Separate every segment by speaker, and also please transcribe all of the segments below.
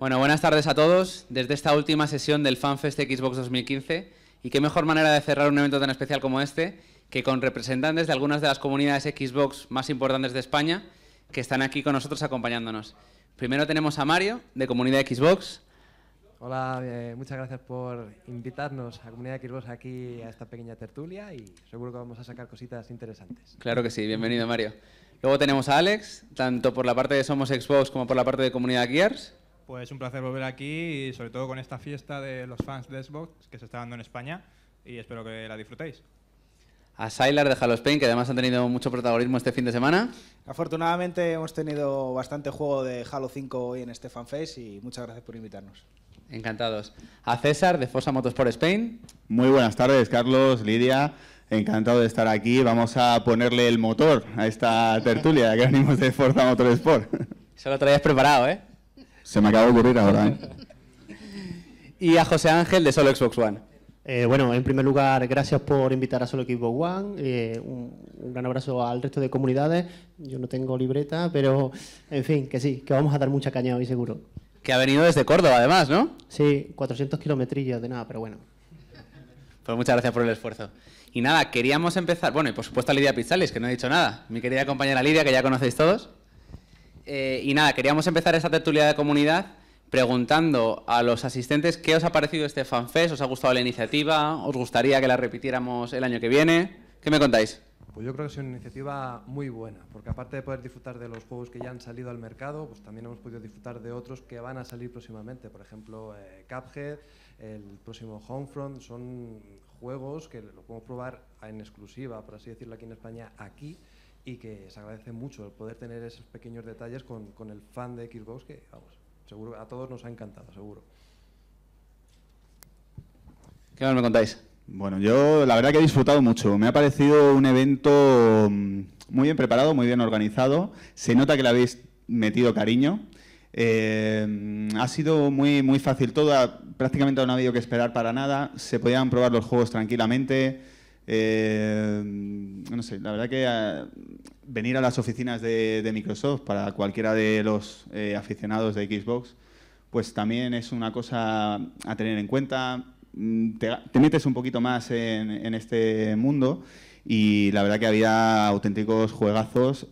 Speaker 1: Bueno, buenas tardes a todos. Desde esta última sesión del FanFest Xbox 2015, y qué mejor manera de cerrar un evento tan especial como este que con representantes de algunas de las comunidades Xbox más importantes de España que están aquí con nosotros acompañándonos. Primero tenemos a Mario, de Comunidad Xbox.
Speaker 2: Hola, eh, muchas gracias por invitarnos a Comunidad Xbox aquí a esta pequeña tertulia y seguro que vamos a sacar cositas interesantes.
Speaker 1: Claro que sí, bienvenido Mario. Luego tenemos a Alex, tanto por la parte de Somos Xbox como por la parte de Comunidad Gears.
Speaker 3: Pues un placer volver aquí y sobre todo con esta fiesta de los fans de Xbox que se está dando en España y espero que la disfrutéis.
Speaker 1: A Sylar de Halo Spain, que además han tenido mucho protagonismo este fin de semana.
Speaker 4: Afortunadamente hemos tenido bastante juego de Halo 5 hoy en este fanfest y muchas gracias por invitarnos.
Speaker 1: Encantados. A
Speaker 5: César de Fosa Motorsport Spain. Muy buenas tardes, Carlos, Lidia. Encantado de estar aquí. Vamos a ponerle el motor a esta tertulia que animos de Forza Motorsport. Solo lo traías preparado, ¿eh? Se me acaba de ocurrir ahora. ¿eh?
Speaker 6: y a José Ángel de Solo Xbox One. Eh, bueno, en primer lugar, gracias por invitar a Solo Xbox One. Eh, un, gran abrazo al resto de comunidades. Yo no tengo libreta, pero en fin, que sí, que vamos a dar mucha caña hoy seguro. Que ha venido desde Córdoba, además, ¿no? Sí, 400 kilometrillos de nada, pero bueno.
Speaker 1: Pues muchas gracias por el esfuerzo. Y nada, queríamos empezar. Bueno, y por supuesto a Lidia Pizzales, que no ha dicho nada. Mi querida compañera Lidia, que ya conocéis todos. Eh, y nada, queríamos empezar esta tertulia de comunidad preguntando a los asistentes qué os ha parecido este FanFest, os ha gustado la iniciativa, os gustaría que la repitiéramos el año que viene. ¿Qué me contáis?
Speaker 2: Pues yo creo que es una iniciativa muy buena, porque aparte de poder disfrutar de los juegos que ya han salido al mercado, pues también hemos podido disfrutar de otros que van a salir próximamente, por ejemplo, eh, Cuphead, el próximo Homefront, son juegos que lo podemos probar en exclusiva, por así decirlo, aquí en España, aquí, y que se agradece mucho el poder tener esos pequeños detalles con, con el fan de Xbox que, vamos, seguro a todos nos ha encantado, seguro.
Speaker 5: ¿Qué más me contáis? Bueno, yo la verdad que he disfrutado mucho. Me ha parecido un evento mm, muy bien preparado, muy bien organizado. Se nota que le habéis metido cariño. Eh, ha sido muy, muy fácil todo. Prácticamente no ha habido que esperar para nada. Se podían probar los juegos tranquilamente. Eh, no sé, la verdad que eh, venir a las oficinas de, Microsoft para cualquiera de los eh, aficionados de Xbox, pues también es una cosa a tener en cuenta. Mm, te, metes un poquito más en, este mundo y la verdad que había auténticos juegazos,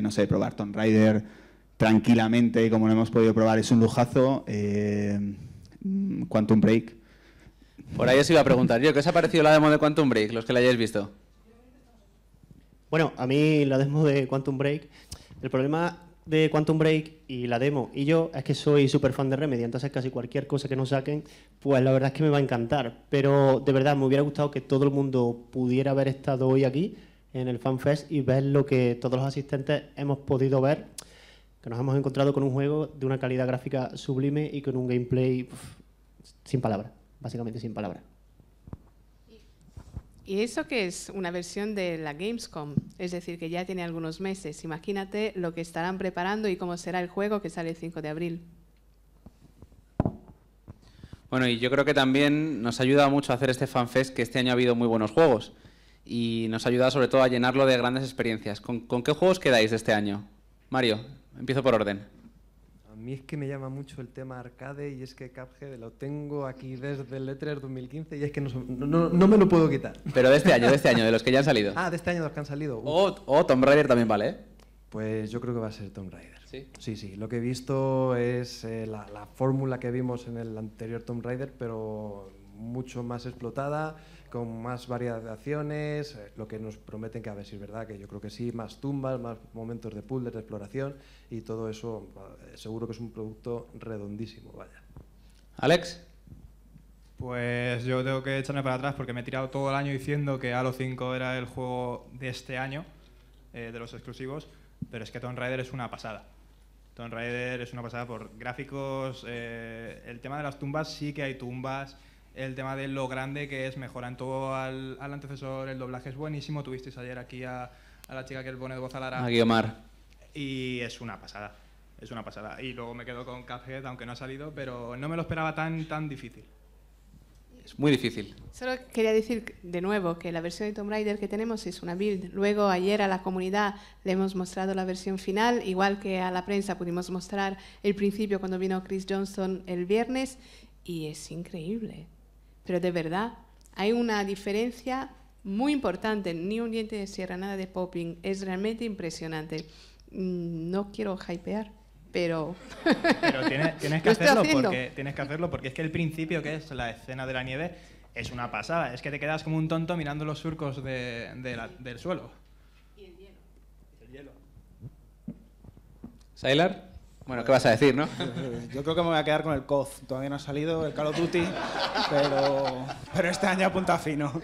Speaker 5: no sé, probar Tomb Raider tranquilamente como lo hemos podido probar es un lujazo. Mm, Quantum Break
Speaker 1: por ahí os iba a preguntar yo, ¿qué os ha parecido la demo de Quantum Break, los que la hayáis visto?
Speaker 6: Bueno, a mí la demo de Quantum Break, el problema de Quantum Break y la demo y yo es que soy súper fan de Remedy, entonces casi cualquier cosa que nos saquen, pues la verdad es que me va a encantar. Pero de verdad me hubiera gustado que todo el mundo pudiera haber estado hoy aquí en el FanFest y ver lo que todos los asistentes hemos podido ver, que nos hemos encontrado con un juego de una calidad gráfica sublime y con un gameplay sin palabras básicamente sin palabra.
Speaker 7: Y eso que es una versión de la Gamescom, es decir, que ya tiene algunos meses. Imagínate lo que estarán preparando y cómo será el juego que sale el 5 de abril.
Speaker 1: Bueno, y yo creo que también nos ayuda mucho a hacer este FanFest, que este año ha habido muy buenos juegos. Y nos ayuda sobre todo a llenarlo de grandes experiencias. ¿Con, qué juegos quedáis de este año? Mario, empiezo por orden
Speaker 2: mí es que me llama mucho el tema arcade y es que Cuphead lo tengo aquí desde el e 2015 y es que no, me lo puedo quitar. Pero de este año, de este año, de los que ya han salido. Ah, de este año de los que han salido. O oh, oh, Tomb Raider también vale, ¿eh? Pues yo creo que va a ser Tomb Raider. Sí. Sí, sí. Lo que he visto es eh, la, la fórmula que vimos en el anterior Tomb Raider, pero mucho más explotada, con más variaciones, eh, lo que nos prometen que a ver si es verdad, que yo creo que sí, más tumbas, más momentos de puzzles, de exploración y todo eso eh, seguro que es un producto redondísimo, vaya.
Speaker 3: Alex. Pues yo tengo que echarme para atrás porque me he tirado todo el año diciendo que Halo 5 era el juego de este año, eh, de los exclusivos, pero es que Tomb Raider es una pasada. Tomb Raider es una pasada por gráficos, el tema de las tumbas, sí que hay tumbas, el tema de lo grande que es, mejoran todo al, antecesor, el doblaje es buenísimo, tuvisteis ayer aquí a, la chica que el pone de a Lara. Y es una pasada, es una pasada. Y luego me quedo con Cuphead, aunque no ha salido, pero no me lo esperaba tan, tan difícil.
Speaker 1: Es muy difícil.
Speaker 7: Solo quería decir de nuevo que la versión de Tomb Raider que tenemos es una build. Luego ayer a la comunidad le hemos mostrado la versión final, igual que a la prensa pudimos mostrar el principio cuando vino Chris Johnson el viernes, y es increíble. Pero de verdad, hay una diferencia muy importante. Ni un diente de sierra, nada de popping. Es realmente impresionante. Mm, no quiero hypear, pero... pero tienes, que hacerlo porque,
Speaker 3: tienes que hacerlo porque es que el principio, que es la escena de la nieve, es una pasada. Es que te quedas como un tonto mirando los surcos de, del
Speaker 4: suelo. Y el hielo. El hielo. ¿Sailar?
Speaker 7: Bueno, ¿qué vas a decir, no?
Speaker 4: Yo creo que me voy a quedar con el COD. Todavía no ha salido el Call of Duty, pero, pero este año apunta fino.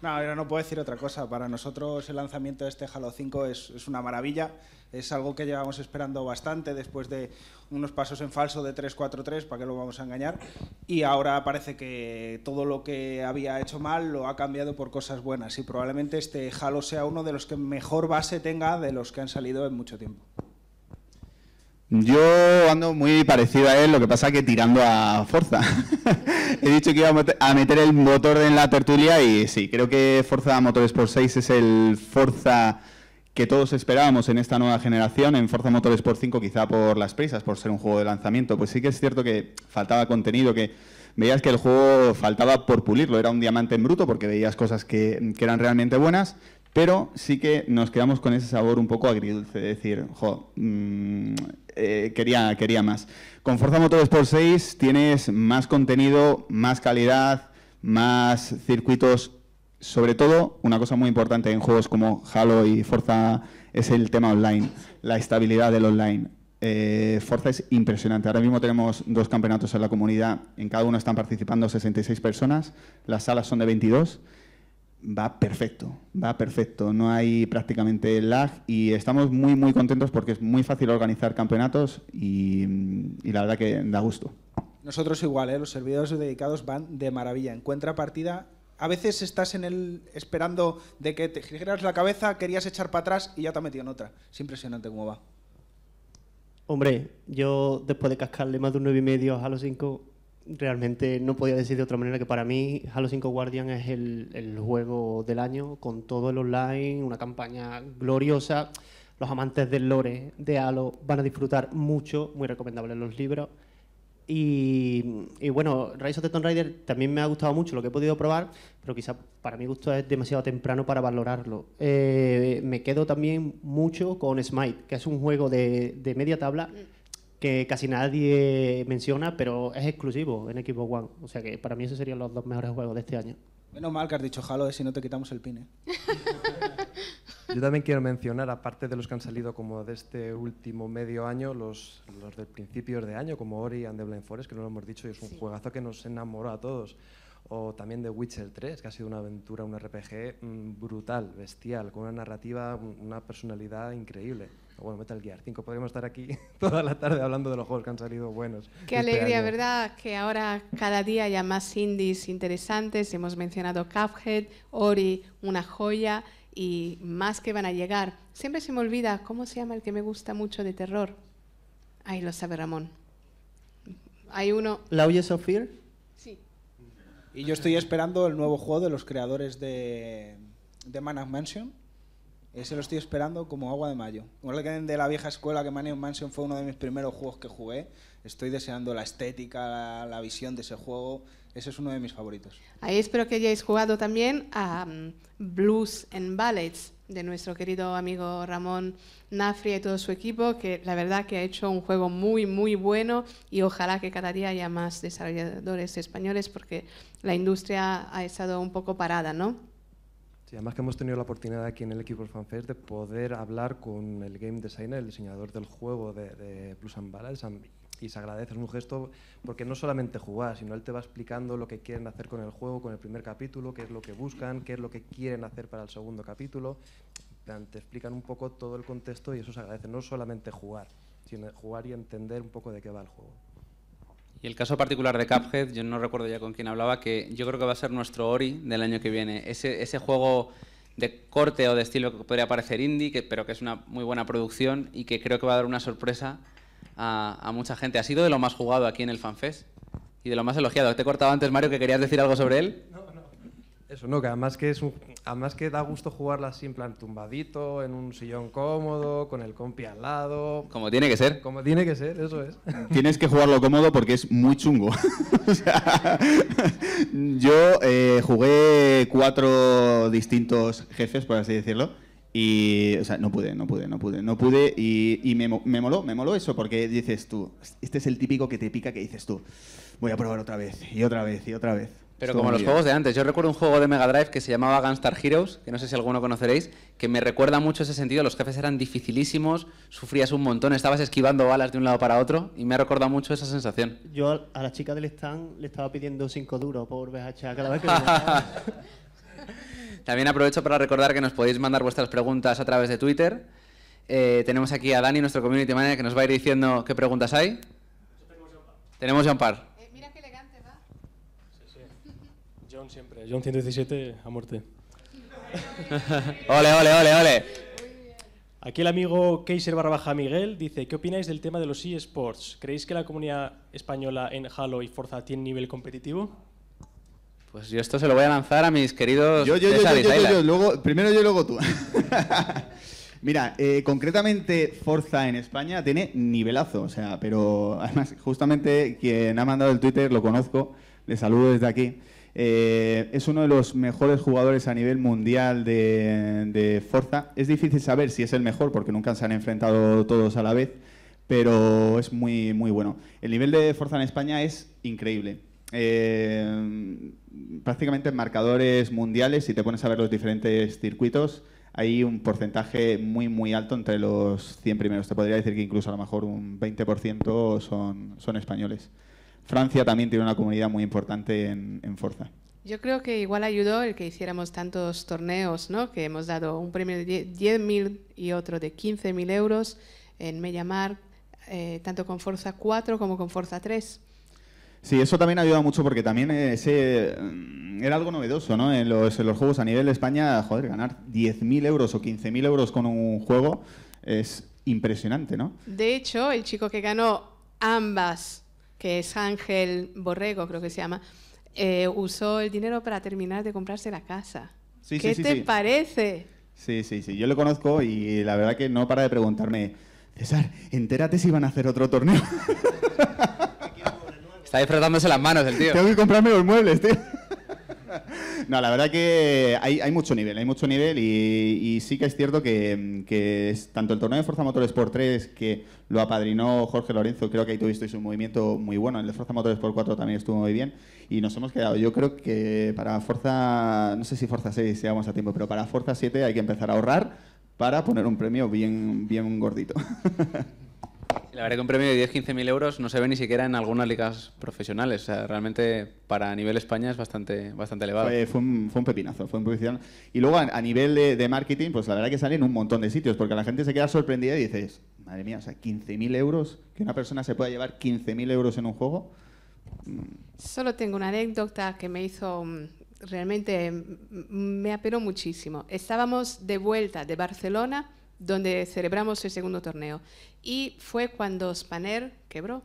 Speaker 4: No, yo no puedo decir otra cosa. Para nosotros el lanzamiento de este Halo 5 es, es una maravilla. Es algo que llevamos esperando bastante después de unos pasos en falso de 343 para qué lo vamos a engañar? Y ahora parece que todo lo que había hecho mal lo ha cambiado por cosas buenas y probablemente este Halo sea uno de los que mejor base tenga de los que han salido en mucho tiempo.
Speaker 5: Yo ando muy parecido a él, lo que pasa que tirando a Forza. He dicho que iba a meter el motor en la tertulia y sí, creo que Forza por 6 es el Forza que todos esperábamos en esta nueva generación, en Forza por 5 quizá por las prisas, por ser un juego de lanzamiento. Pues sí que es cierto que faltaba contenido, que veías que el juego faltaba por pulirlo, era un diamante en bruto porque veías cosas que, eran realmente buenas, pero sí que nos quedamos con ese sabor un poco agridulce, Es decir, jo, mm, eh, quería, más. Con Forza Motorsport 6 tienes más contenido, más calidad, más circuitos. Sobre todo, una cosa muy importante en juegos como Halo y Forza es el tema online, la estabilidad del online. Eh, Forza es impresionante. Ahora mismo tenemos dos campeonatos en la comunidad. En cada uno están participando 66 personas. Las salas son de 22 va perfecto, va perfecto, no hay prácticamente lag y estamos muy muy contentos porque es muy fácil organizar campeonatos y, mm, la verdad que da gusto.
Speaker 4: Nosotros igual, ¿eh? los servidores dedicados van de maravilla, encuentra partida a veces estás en el esperando de que te giras la cabeza, querías echar para atrás y ya te ha metido en otra. Es impresionante cómo va.
Speaker 6: Hombre, yo después de cascarle más de un medio a los 5, realmente no podía decir de otra manera que para mí Halo 5 Guardian es el, juego del año, con todo el online, una campaña gloriosa. Los amantes del lore de Halo van a disfrutar mucho, muy recomendable los libros. Y, bueno, Rise of the Tomb Raider también me ha gustado mucho lo que he podido probar, pero quizá para mi gusto es demasiado temprano para valorarlo. Eh, me quedo también mucho con Smite, que es un juego de, media tabla. Mm que casi nadie menciona, pero es exclusivo en equipo One. O sea que para
Speaker 2: mí esos serían los dos mejores juegos de este año.
Speaker 4: Menos mal que has dicho Halo, si no te quitamos el pine. ¿eh?
Speaker 2: Yo también quiero mencionar, aparte de los que han salido como de este último medio año, los, los del principio de año, como Ori and the Blind Forest, que no lo hemos dicho, y es un juegazo que nos enamoró a todos. O también de Witcher 3, que ha sido una aventura, un RPG mm, brutal, bestial, con una narrativa, una personalidad increíble bueno, Metal Gear 5, podríamos estar aquí toda la tarde hablando de los juegos que han salido buenos. Qué este alegría,
Speaker 7: ¿verdad? Que ahora cada día haya más indies interesantes, hemos mencionado Cuphead, Ori, una joya y más que van a llegar. Siempre se me olvida cómo se llama el que me gusta mucho de terror. Ahí lo sabe Ramón. Hay uno...
Speaker 6: La of Fear?
Speaker 7: Sí.
Speaker 4: Y yo estoy esperando el nuevo juego de los creadores de, de Man Mansion ese lo estoy esperando como agua de mayo. ven de la vieja escuela que Manion Mansion fue uno de mis primeros juegos que jugué. Estoy deseando la estética, la, visión de ese juego. Ese es uno de mis favoritos.
Speaker 7: Ahí espero que hayáis jugado también a mm, Blues and Ballets de nuestro querido amigo Ramón Nafri y todo su equipo, que la verdad que ha hecho un juego muy, muy bueno y ojalá que cada día haya más desarrolladores españoles porque la industria ha estado un poco parada, ¿no?
Speaker 2: además que hemos tenido la oportunidad aquí en el equipo FanFest de poder hablar con el game designer, el diseñador del juego de, Plus and Balance, y se agradece, un gesto porque no solamente jugar, sino él te va explicando lo que quieren hacer con el juego, con el primer capítulo, qué es lo que buscan, qué es lo que quieren hacer para el segundo capítulo. Te explican un poco todo el contexto y eso se agradece, no solamente jugar, sino jugar y entender un poco de qué va el juego.
Speaker 1: Y el caso particular de Cuphead, yo no recuerdo ya con quién hablaba, que yo creo que va a ser nuestro Ori del año que viene. Ese, juego de corte o de estilo que podría parecer indie, que, pero que es una muy buena producción y que creo que va a dar una sorpresa a, mucha gente. Ha sido de lo más jugado aquí en el FanFest y de lo más elogiado. Te he cortado antes, Mario, que querías decir algo sobre
Speaker 2: él. Eso, no, que además que, es además que da gusto jugarla así plan tumbadito, en un sillón cómodo, con el compi al lado. Como tiene que ser. Como tiene que ser, eso es.
Speaker 5: Tienes que jugarlo cómodo porque es muy chungo. yo eh, jugué cuatro distintos jefes, por así decirlo. Y, o sea, no pude, no pude, no pude, no pude. Y, me, me, moló, me moló eso, porque dices tú, este es el típico que te pica que dices tú, voy a probar otra vez, y otra vez, y otra vez. Pero como los juegos
Speaker 1: de antes, yo recuerdo un juego de Mega Drive que se llamaba Gunstar Heroes, que no sé si alguno conoceréis, que me recuerda mucho ese sentido, los jefes eran dificilísimos, sufrías un montón, estabas esquivando balas de un lado para otro y me ha recordado mucho esa sensación.
Speaker 6: Yo a la chica del stand le estaba pidiendo 5 duros por VHA cada vez que
Speaker 1: También aprovecho para recordar que nos podéis mandar vuestras preguntas a través de Twitter. Eh, tenemos aquí a Dani, nuestro community manager, que nos va a ir diciendo qué preguntas hay. Tenemos ya un par.
Speaker 8: siempre. John 117 a muerte. ole, ole, ole, ole. Aquí el amigo Keiser barra Miguel dice, ¿qué opináis del tema de los eSports? ¿Creéis que la comunidad española en Halo y Forza tiene nivel competitivo?
Speaker 1: Pues yo esto se lo voy a lanzar a mis queridos... Yo, yo, yo, yo, luego,
Speaker 5: primero yo, luego tú. Mira, eh, concretamente Forza en España tiene nivelazo, o sea, pero además justamente quien ha mandado el Twitter lo conozco, le saludo desde aquí. Eh, es uno de los mejores jugadores a nivel mundial de, Forza. Es difícil saber si es el mejor porque nunca se han enfrentado todos a la vez, pero es muy, muy bueno. El nivel de Forza en España es increíble. Prácticamente eh, prácticamente marcadores mundiales, si te pones a ver los diferentes circuitos, hay un porcentaje muy, muy alto entre los 100 primeros. Te podría decir que incluso a lo mejor un 20% son españoles. Francia también tiene una comunidad muy importante en, Forza.
Speaker 7: Yo creo que igual ayudó el que hiciéramos tantos torneos, ¿no? que hemos dado un premio de 10.000 y otro de 15.000 euros en Mediamar, eh, tanto con Forza 4 como con Forza 3.
Speaker 5: Sí, eso también ayuda mucho porque también ese mm, era algo novedoso, ¿no? En los, juegos a nivel de España, joder, ganar 10.000 euros o 15.000 euros con un juego es impresionante, ¿no?
Speaker 7: De hecho, el chico que ganó ambas que es Ángel Borrego, creo que se llama, eh, usó el dinero para terminar de comprarse la casa. Sí, ¿Qué te parece?
Speaker 5: Sí, sí, sí. Yo lo conozco y la verdad que no para de preguntarme, César, entérate si van a hacer otro torneo. Está disfrutándose las manos el tío. Tengo que comprarme los muebles, tío no, la verdad que hay, mucho nivel, hay mucho nivel y, sí que es cierto que, es tanto el torneo de Forza por 3 que lo apadrinó Jorge Lorenzo, creo que ahí tuvisteis un movimiento muy bueno, el de Forza por 4 también estuvo muy bien y nos hemos quedado, yo creo que para Forza, no sé si Forza 6 llegamos a tiempo, pero para Forza 7 hay que empezar a ahorrar para poner un premio bien, bien gordito.
Speaker 1: La verdad que un premio de 10-15.000 euros no se ve ni siquiera en algunas ligas profesionales. O sea, realmente para nivel
Speaker 5: España es bastante, bastante elevado. Fue, un, fue un, pepinazo, fue un pepinazo. Y luego a, nivel de, marketing, pues la verdad que sale en un montón de sitios, porque la gente se queda sorprendida y dices, madre mía, o sea, 15.000 euros, que una persona se pueda llevar 15.000 euros en un juego.
Speaker 7: Solo tengo una anécdota que me hizo mm, realmente, mm, mm, me apeló muchísimo. Estábamos de vuelta de Barcelona donde celebramos el segundo torneo y fue cuando Spanair quebró.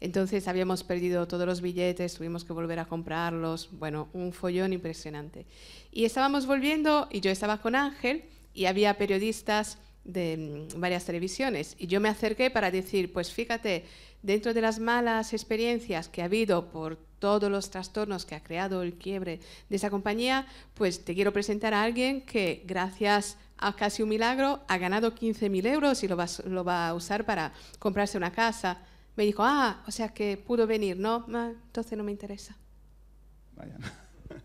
Speaker 7: Entonces habíamos perdido todos los billetes, tuvimos que volver a comprarlos, bueno, un follón impresionante. Y estábamos volviendo y yo estaba con Ángel y había periodistas de mm, varias televisiones y yo me acerqué para decir, pues fíjate, dentro de las malas experiencias que ha habido por todos los trastornos que ha creado el quiebre de esa compañía, pues te quiero presentar a alguien que gracias a casi un milagro, ha ganado 15.000 euros y lo va, lo va, a usar para comprarse una casa. Me dijo, ah, o sea que pudo venir, ¿no? Ah, entonces no me interesa. Vaya.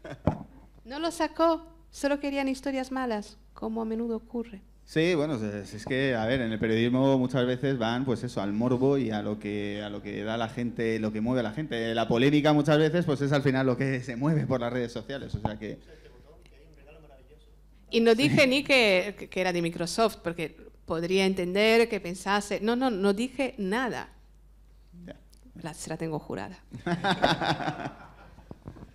Speaker 7: no lo sacó, solo querían historias malas, como a menudo ocurre.
Speaker 5: Sí, bueno, es, que, a ver, en el periodismo muchas veces van, pues eso, al morbo y a lo que a lo que da la gente, lo que mueve a la gente. La polémica muchas veces, pues es al final lo que se mueve por las redes sociales, o sea que...
Speaker 7: Y no dije ni que, era de Microsoft, porque podría entender que pensase. No, no, no dije nada. La, tengo jurada.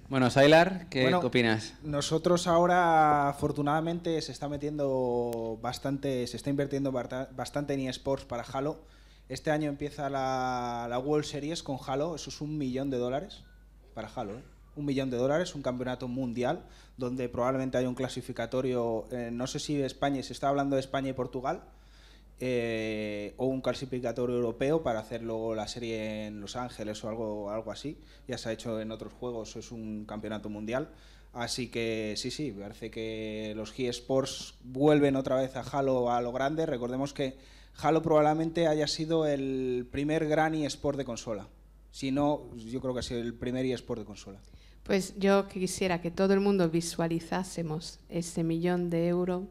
Speaker 1: Bueno, Sailar, ¿qué opinas?
Speaker 4: Nosotros ahora, afortunadamente, se está metiendo bastante, se está invirtiendo bastante en eSports para Halo. Este año empieza la, la World Series con Halo, eso es un millón de dólares para Halo. ¿eh? un millón de dólares, un campeonato mundial, donde probablemente hay un clasificatorio, eh, no sé si España, se está hablando de España y Portugal, eh, o un clasificatorio europeo para hacer luego la serie en Los Ángeles o algo, algo así. Ya se ha hecho en otros juegos, es un campeonato mundial. Así que sí, sí, parece que los Sports vuelven otra vez a Halo a lo grande. Recordemos que Halo probablemente haya sido el primer gran eSport de consola. Si no, yo creo que ha sido el primer eSport de consola.
Speaker 7: Pues yo quisiera que todo el mundo visualizásemos ese millón de euros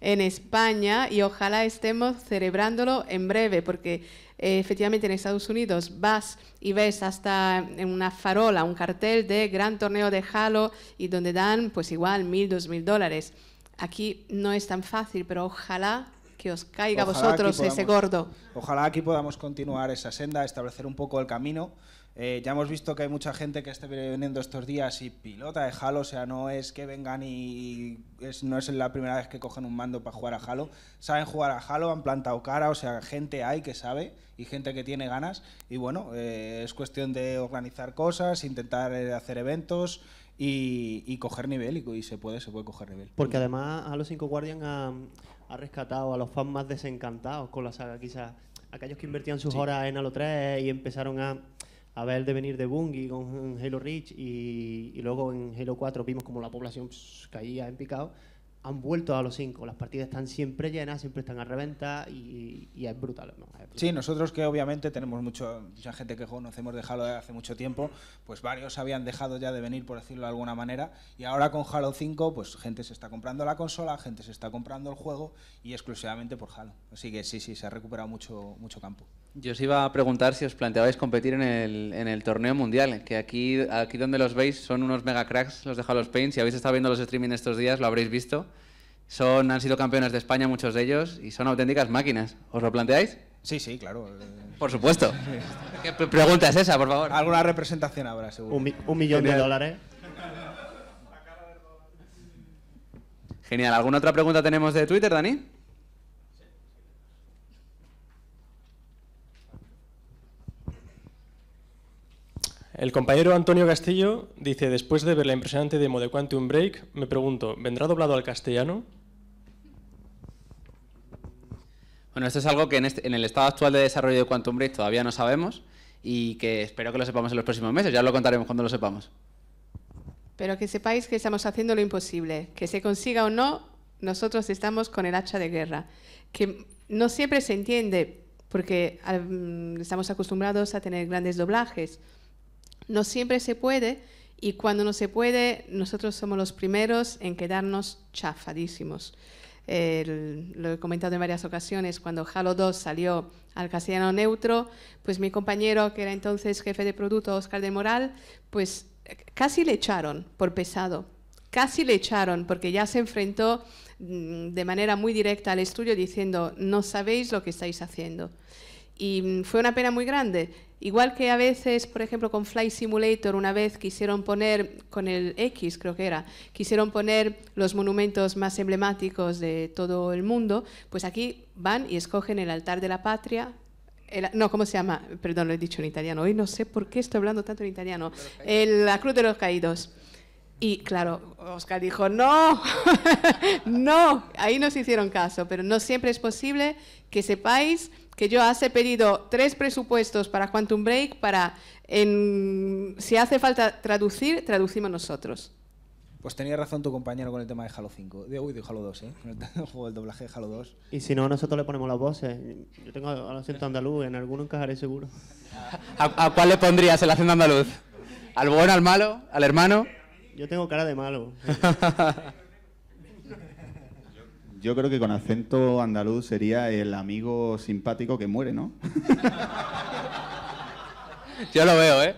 Speaker 7: en España y ojalá estemos celebrándolo en breve, porque eh, efectivamente en Estados Unidos vas y ves hasta en una farola un cartel de gran torneo de Halo y donde dan pues igual mil, dos mil dólares. Aquí no es tan fácil, pero ojalá que os caiga a vosotros ese gordo.
Speaker 4: Ojalá aquí podamos continuar esa senda, establecer un poco el camino eh, ya hemos visto que hay mucha gente que está viniendo estos días y pilota de Halo, o sea, no es que vengan y no es la primera vez que cogen un mando para jugar a Halo. Saben jugar a Halo, han plantado cara, o sea, gente hay que sabe y gente que tiene ganas. Y bueno, eh, es cuestión de organizar cosas, intentar eh, hacer eventos. Y, coger nivel, y, se puede, se puede coger nivel.
Speaker 6: Porque además Halo 5 Guardian ha, ha rescatado a los fans más desencantados con la saga, quizás aquellos que invertían sus horas en Halo 3 y empezaron a a ver de venir de Bungie con Halo Reach y, luego en Halo 4 vimos como la población caía en picado, han vuelto a los 5. Las partidas están siempre llenas, siempre están a reventa y, es, brutal,
Speaker 4: Sí, nosotros que obviamente tenemos mucho, mucha gente que conocemos de Halo hace mucho tiempo, pues varios habían dejado ya de venir, por decirlo de alguna manera, y ahora con Halo 5, pues gente se está comprando la consola, gente se está comprando el juego y exclusivamente por Halo. Así que sí, sí, se ha recuperado mucho, mucho campo.
Speaker 1: Yo os iba a preguntar si os planteabais competir en el, en el torneo mundial, que aquí, aquí donde los veis son unos mega cracks los de los paints Si habéis estado viendo los streaming estos días, lo habréis visto. Son, han sido campeones de España muchos de ellos y son auténticas máquinas. ¿Os lo planteáis?
Speaker 4: Sí, sí, claro. Por supuesto. ¿Qué pregunta es esa, por favor? Alguna representación ahora, seguro. Un, millón de dólares.
Speaker 1: Genial. ¿Alguna otra pregunta
Speaker 8: tenemos de Twitter, Dani? El compañero Antonio Castillo dice, después de ver la impresionante demo de Quantum Break, me pregunto, ¿vendrá doblado al castellano? Bueno, esto es algo que este, en, el estado actual de desarrollo de
Speaker 1: Quantum Break todavía no sabemos y que espero que lo sepamos en los próximos meses. Ya lo contaremos cuando lo sepamos.
Speaker 7: Pero que sepáis que estamos haciendo lo imposible. Que se consiga o no, nosotros estamos con el hacha de guerra. Que no siempre se entiende, porque mm, estamos acostumbrados a tener grandes doblajes. No siempre se puede y cuando no se puede, nosotros somos los primeros en quedarnos chafadísimos. lo he comentado en varias ocasiones, cuando Halo 2 salió al castellano neutro, pues mi compañero, que era entonces jefe de producto, Oscar de Moral, pues eh, casi le echaron por pesado, casi le echaron porque ya se enfrentó mm, de manera muy directa al estudio diciendo, no sabéis lo que estáis haciendo. Y mm, fue una pena muy grande. Igual que a veces, por ejemplo, con Fly Simulator, una vez quisieron poner, con el X creo que era, quisieron poner los monumentos más emblemáticos de todo el mundo, pues aquí van y escogen el altar de la patria. no, ¿cómo se llama? Perdón, lo he dicho en italiano. Hoy no sé por qué estoy hablando tanto en italiano. El, la Cruz de los Caídos. Y claro, Oscar dijo, no, no, ahí nos hicieron caso, pero no siempre es posible que sepáis que yo hace pedido tres presupuestos para Quantum Break para, en, si hace falta traducir, traducimos nosotros.
Speaker 4: Pues tenía razón tu compañero con el tema de Halo 5. De, uy, de Halo 2, ¿eh?
Speaker 6: El doblaje de Halo 2. Y si no, nosotros le ponemos las voces. Yo tengo el acento andaluz, en alguno encajaré seguro. ¿A, ¿A, cuál le pondrías el acento andaluz? ¿Al bueno, al malo, al hermano? Yo tengo cara de malo.
Speaker 5: Yo creo que con acento andaluz sería el amigo simpático que muere, ¿no? Yo lo veo, ¿eh?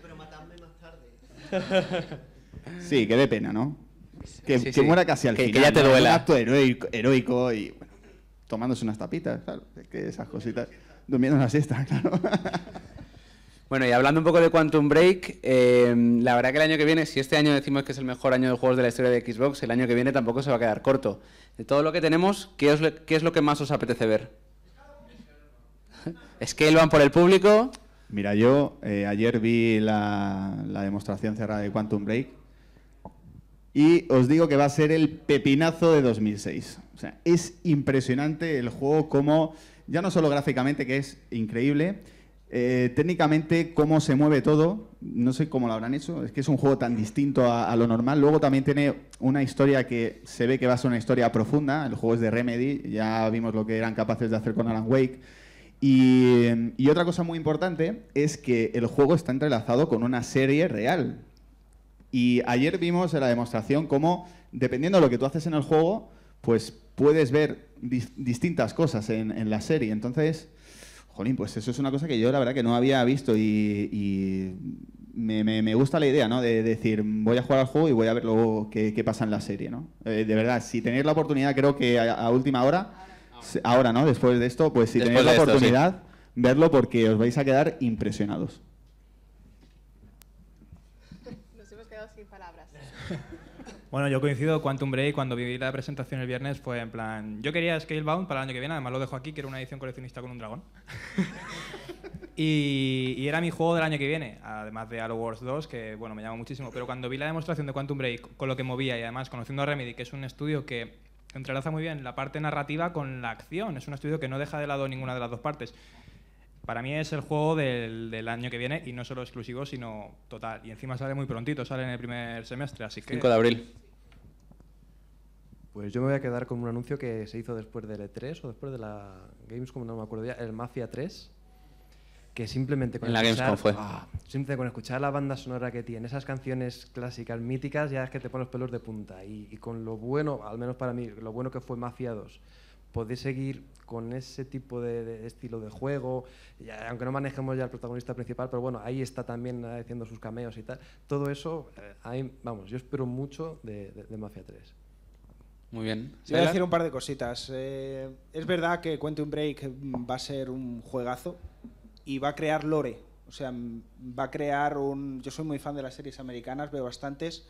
Speaker 8: Bueno, pero matadme más tarde.
Speaker 5: Sí, que dé pena, ¿no? Que, muera casi al final. Que ya te duela. Un acto heroico, y bueno, tomándose unas tapitas, claro. Que esas cositas. Durmiendo la siesta, claro. Bueno, y hablando un poco de Quantum Break,
Speaker 1: em, la verdad que el año que viene, si este año decimos que es el mejor año de juegos de la historia de Xbox, el año que viene tampoco se va a quedar corto. De todo lo que tenemos, ¿qué, es lo que más os apetece ver?
Speaker 5: es que van por el público. Mira, yo eh, ayer vi la, demostración cerrada de Quantum Break y os digo que va a ser el pepinazo de 2006. O sea, es impresionante el juego como, ya no solo gráficamente, que es increíble, eh, técnicamente, cómo se mueve todo, no sé cómo lo habrán hecho, es que es un juego tan distinto a, lo normal. Luego también tiene una historia que se ve que va a ser una historia profunda, el juego es de Remedy, ya vimos lo que eran capaces de hacer con Alan Wake. Y, otra cosa muy importante es que el juego está entrelazado con una serie real. Y ayer vimos en la demostración cómo, dependiendo de lo que tú haces en el juego, pues puedes ver distintas cosas en, en la serie. Entonces, Jolín, pues eso es una cosa que yo la verdad que no había visto y, me, gusta la idea, ¿no? De, decir, voy a jugar al juego y voy a ver luego qué, pasa en la serie, ¿no? Eh, de verdad, si tenéis la oportunidad, creo que a, última hora, ahora, ¿no? Después de esto, pues si tenéis la oportunidad, verlo porque os vais a quedar impresionados.
Speaker 3: Bueno, yo coincido, Quantum Break, cuando vi la presentación el viernes fue en plan, yo quería Scalebound para el año que viene, además lo dejo aquí, que era una edición coleccionista con un dragón. y, era mi juego del año que viene, además de Halo Wars 2, que bueno, me llamó muchísimo, pero cuando vi la demostración de Quantum Break con lo que movía y además conociendo a Remedy, que es un estudio que entrelaza muy bien la parte narrativa con la acción, es un estudio que no deja de lado ninguna de las dos partes. Para mí es el juego del, año que viene y no solo exclusivo, sino total. Y encima sale muy prontito, sale en el primer semestre, así que... 5 de abril.
Speaker 2: Pues yo me voy a quedar con un anuncio que se hizo después del E3 o después de la games como no me acuerdo ya, el Mafia 3, que simplemente con, en escuchar, ah, simplemente con escuchar la banda sonora que tiene, esas canciones clásicas, míticas, ya es que te pones los pelos de punta. Y, y, con lo bueno, al menos para mí, lo bueno que fue Mafia 2, podéis seguir con ese tipo de, estilo de juego, y, aunque no manejemos ya el protagonista principal, pero bueno, ahí está también eh, haciendo sus cameos y tal. Todo eso, eh, vamos, yo espero mucho de, Mafia 3. Muy bien. Voy a decir
Speaker 4: un par de cositas. Eh, es verdad que un Break mm, va a ser un juegazo y va a crear lore. O sea, mm, va a crear un... Yo soy muy fan de las series americanas, veo bastantes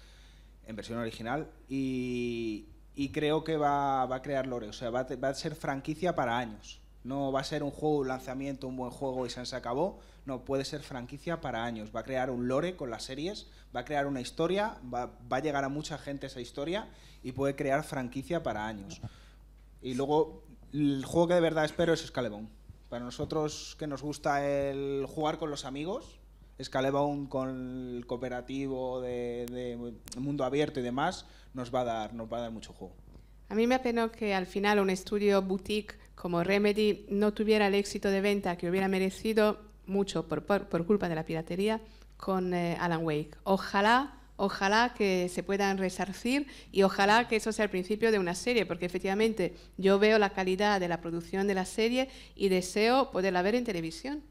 Speaker 4: en versión original y, y creo que va, va a crear lore, o sea, va, a ser franquicia para años. No va a ser un juego, un lanzamiento, un buen juego y se acabó. No, puede ser franquicia para años. Va a crear un lore con las series, va a crear una historia, va, va a llegar a mucha gente esa historia y puede crear franquicia para años. Y luego, el juego que de verdad espero es Scalebone. Para nosotros que nos gusta el jugar con los amigos, Scalebound con el cooperativo de, mundo abierto y demás nos va, a dar, nos va a dar mucho juego.
Speaker 7: A mí me apena que al final un estudio boutique como Remedy no tuviera el éxito de venta que hubiera merecido mucho por, por, culpa de la piratería con eh, Alan Wake. Ojalá ojalá que se puedan resarcir y ojalá que eso sea el principio de una serie, porque efectivamente yo veo la calidad de la producción de la serie y deseo poderla ver en televisión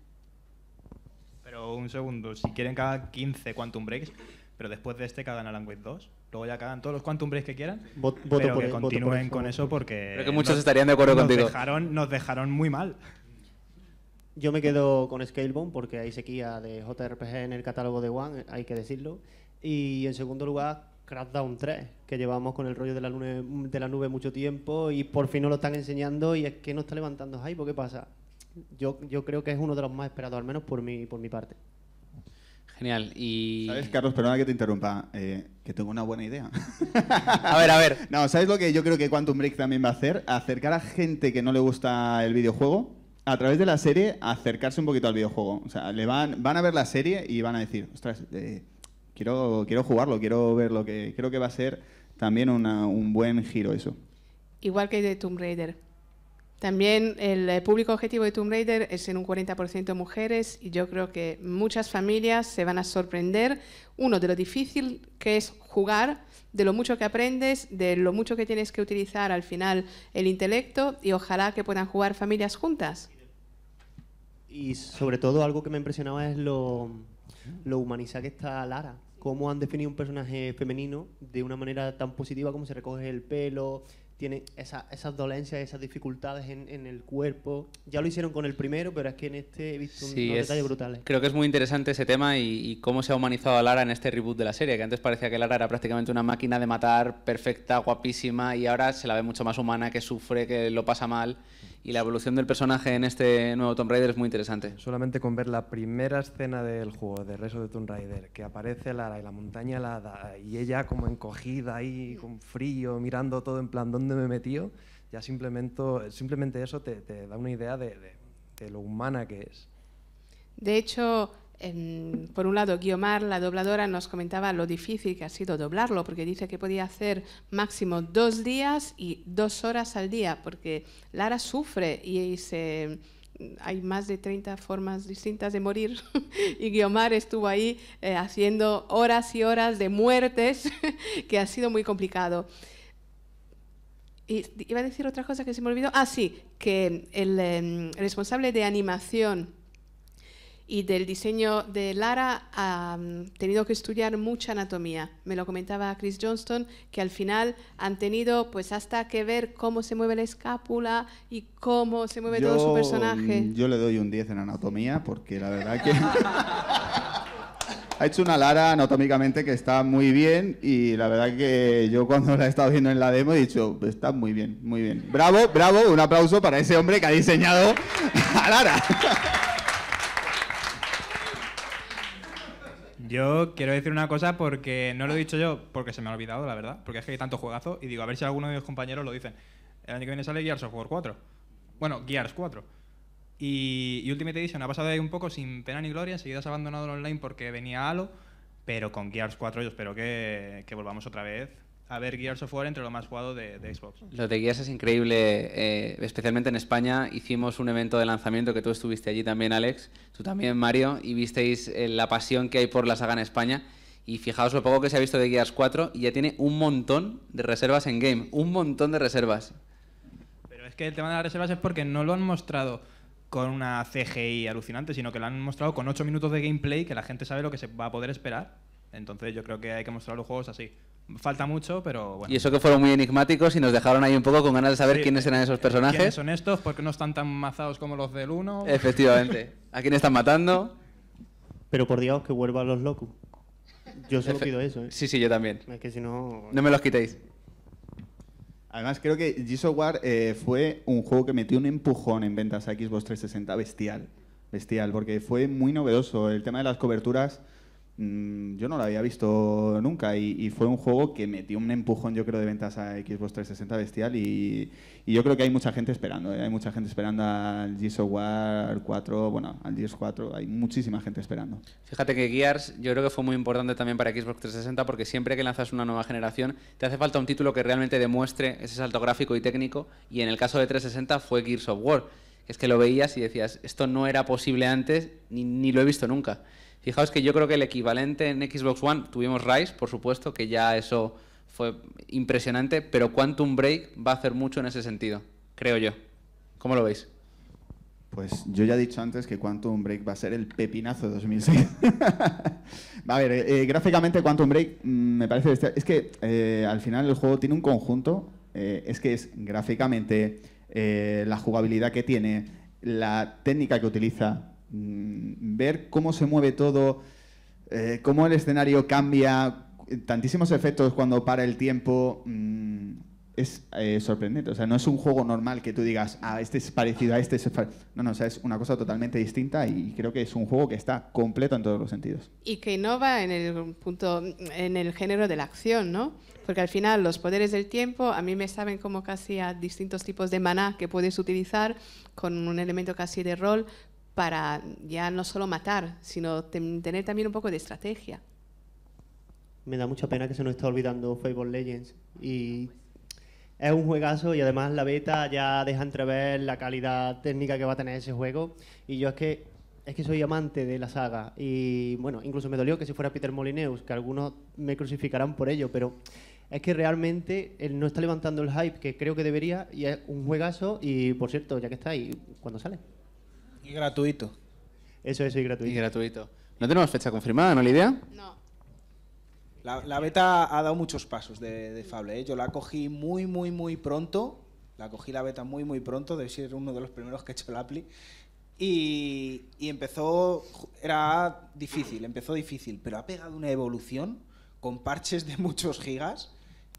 Speaker 3: un segundo, si quieren cada 15 Quantum Breaks, pero después de este cagan a Alan 2, luego ya cagan todos los Quantum Breaks que quieran, pero que continúen con eso porque... Creo que muchos estarían de acuerdo contigo.
Speaker 6: Dejaron, nos dejaron muy mal. Yo me quedo con Scalebone porque hay sequía de JRPG en el catálogo de One, hay que decirlo. Y en segundo lugar, Crackdown 3, que llevamos con el rollo de la, nube, de la nube mucho tiempo y por fin nos lo están enseñando y es que no está levantando hype, ¿qué pasa? yo, yo creo que es uno de los más esperados, al menos por mi, por mi parte.
Speaker 5: Genial. Y... ¿Sabes, Carlos? Perdona que te interrumpa, eh, que tengo una buena idea. a ver, a ver. No, ¿sabes lo que yo creo que Quantum Break también va a hacer? Acercar a gente que no le gusta el videojuego a través de la serie, acercarse un poquito al videojuego. O sea, le van, van a ver la serie y van a decir, ostras, eh, quiero, quiero jugarlo, quiero ver lo que... Creo que va a ser también una, un buen giro eso.
Speaker 7: Igual que de Tomb Raider. También el eh, público objetivo de Tomb Raider es en un 40% mujeres y yo creo que muchas familias se van a sorprender, uno, de lo difícil que es jugar, de lo mucho que aprendes, de lo mucho que tienes que utilizar al final el intelecto y ojalá que puedan jugar familias juntas.
Speaker 6: Y sobre todo algo que me impresionaba es lo, lo humanizada que está Lara, cómo han definido un personaje femenino de una manera tan positiva como se recoge el pelo, tiene esas dolencias, esas dificultades en, el cuerpo. Ya lo hicieron con el primero, pero es que en este he visto unos detalles brutales.
Speaker 1: Creo que es muy interesante ese tema y, cómo se ha humanizado a Lara en este reboot de la serie, que antes parecía que Lara era prácticamente una máquina de matar perfecta, guapísima, y ahora se la ve mucho más humana, que sufre, que lo pasa mal y la evolución del personaje en este nuevo Tomb Raider es muy interesante.
Speaker 2: Solamente con ver la primera escena del juego de Reso de Tomb Raider, que aparece Lara y la montaña helada y ella como encogida ahí con frío, mirando todo en plan dónde me he ya simplemente, simplemente eso te, da una idea de, de lo humana que es.
Speaker 7: De hecho, por un lado, Guiomar, la dobladora, nos comentaba lo difícil que ha sido doblarlo, porque dice que podía hacer máximo dos días y dos horas al día, porque Lara sufre y, hay más de 30 formas distintas de morir y Guiomar estuvo ahí eh, haciendo horas y horas de muertes que ha sido muy complicado. Y iba a decir otra cosa que se me olvidó. Ah, sí, que el em, responsable de animación y del diseño de Lara ha tenido que estudiar mucha anatomía. Me lo comentaba Chris Johnston, que al final han tenido pues hasta que ver cómo se mueve la escápula y cómo se mueve todo su personaje. Mm,
Speaker 5: yo le doy un 10 en anatomía porque la verdad que... ha hecho una Lara anatómicamente que está muy bien y la verdad que yo cuando la he estado viendo en la demo he dicho, está muy bien, muy bien. Bravo, bravo, un aplauso para ese hombre que ha diseñado a Lara.
Speaker 3: Yo quiero decir una cosa porque no lo he dicho yo, porque se me ha olvidado, la verdad, porque es que hay tanto juegazo y digo, a ver si alguno de mis compañeros lo dicen. El año que viene sale Gears of War 4. Bueno, Gears 4. Y, y Ultimate Edition ha pasado ahí un poco sin pena ni gloria, enseguida se ha abandonado el online porque venía Halo, pero con Gears 4 yo espero que volvamos otra vez a ver Gears of War entre lo más jugado de, Xbox.
Speaker 1: Lo de Gears es increíble, eh, especialmente en España. Hicimos un evento de lanzamiento que tú estuviste allí también, Alex, tú también, Mario, y visteis eh, la pasión que hay por la saga en España. Y fijaos lo poco que se ha visto de Gears 4 y ya tiene un montón de reservas en game, un montón de reservas.
Speaker 3: Pero es que el tema de las reservas es porque no lo han mostrado con una CGI alucinante, sino que lo han mostrado con 8 minutos de gameplay que la gente sabe lo que se va a poder esperar. Entonces yo creo que hay que mostrar los juegos así. Falta mucho, pero bueno. Y eso que fueron muy
Speaker 1: enigmáticos y nos dejaron ahí un poco con ganas de saber quiénes eran esos eh, personajes. ¿Quiénes
Speaker 3: son estos? porque no están tan mazados como los del 1?
Speaker 1: Efectivamente. ¿A quién están matando? Pero por Dios, que vuelvan los locos.
Speaker 6: Yo solo pido eso. ¿eh? Sí, sí, yo también. Es que si no... No me
Speaker 5: los quitéis. Además, creo que Gears War eh, fue un juego que metió un empujón en ventas a Xbox 360 bestial. Bestial, porque fue muy novedoso. El tema de las coberturas Mm, yo no lo había visto nunca y, fue un juego que metió un empujón, yo creo, de ventas a Xbox 360 bestial y, yo creo que hay mucha gente esperando, ¿eh? hay mucha gente esperando al Gears of War 4, bueno, al Gears 4, hay muchísima gente esperando.
Speaker 1: Fíjate que Gears yo creo que fue muy importante también para Xbox 360 porque siempre que lanzas una nueva generación te hace falta un título que realmente demuestre ese salto gráfico y técnico y en el caso de 360 fue Gears of War, es que lo veías y decías, esto no era posible antes ni lo he visto nunca. Fijaos que yo creo que el equivalente en Xbox One tuvimos Rise, por supuesto, que ya eso fue impresionante, pero Quantum Break va a hacer mucho en ese sentido, creo yo.
Speaker 5: ¿Cómo lo veis? Pues yo ya he dicho antes que Quantum Break va a ser el pepinazo de 2006. a ver, eh, eh, gráficamente Quantum Break mm, me parece... Es que eh, al final el juego tiene un conjunto, es que es gráficamente, la jugabilidad que tiene, la técnica que utiliza, Mm, ver cómo se mueve todo, eh, cómo el escenario cambia, tantísimos efectos cuando para el tiempo, mm, es eh, sorprendente. O sea, no es un juego normal que tú digas, ah, este es parecido a este. este no, no, o sea, es una cosa totalmente distinta y creo que es un juego que está completo en todos los sentidos.
Speaker 7: Y que innova en el, punto, en el género de la acción, ¿no? Porque al final los poderes del tiempo a mí me saben como casi a distintos tipos de maná que puedes utilizar con un elemento casi de rol, para ya no solo matar, sino tener también un poco de estrategia.
Speaker 6: Me da mucha pena que se nos está olvidando Fable Legends. Y es un juegazo y además la beta ya deja entrever la calidad técnica que va a tener ese juego. Y yo es que es que soy amante de la saga y bueno, incluso me dolió que si fuera Peter Molineus, que algunos me crucificarán por ello, pero es que realmente él no está levantando el hype que creo que debería y es un juegazo y por cierto, ya que está ahí, ¿cuándo sale? Y gratuito. Eso, es, y gratuito. gratuito.
Speaker 1: ¿No tenemos fecha confirmada, no, Lidia? No.
Speaker 4: La, beta ha dado muchos pasos de, Fable. ¿eh? Yo la cogí muy, muy, muy pronto. La cogí la beta muy, muy pronto. Debe ser uno de los primeros que he hecho la Y, y empezó, era difícil, empezó difícil, pero ha pegado una evolución con parches de muchos gigas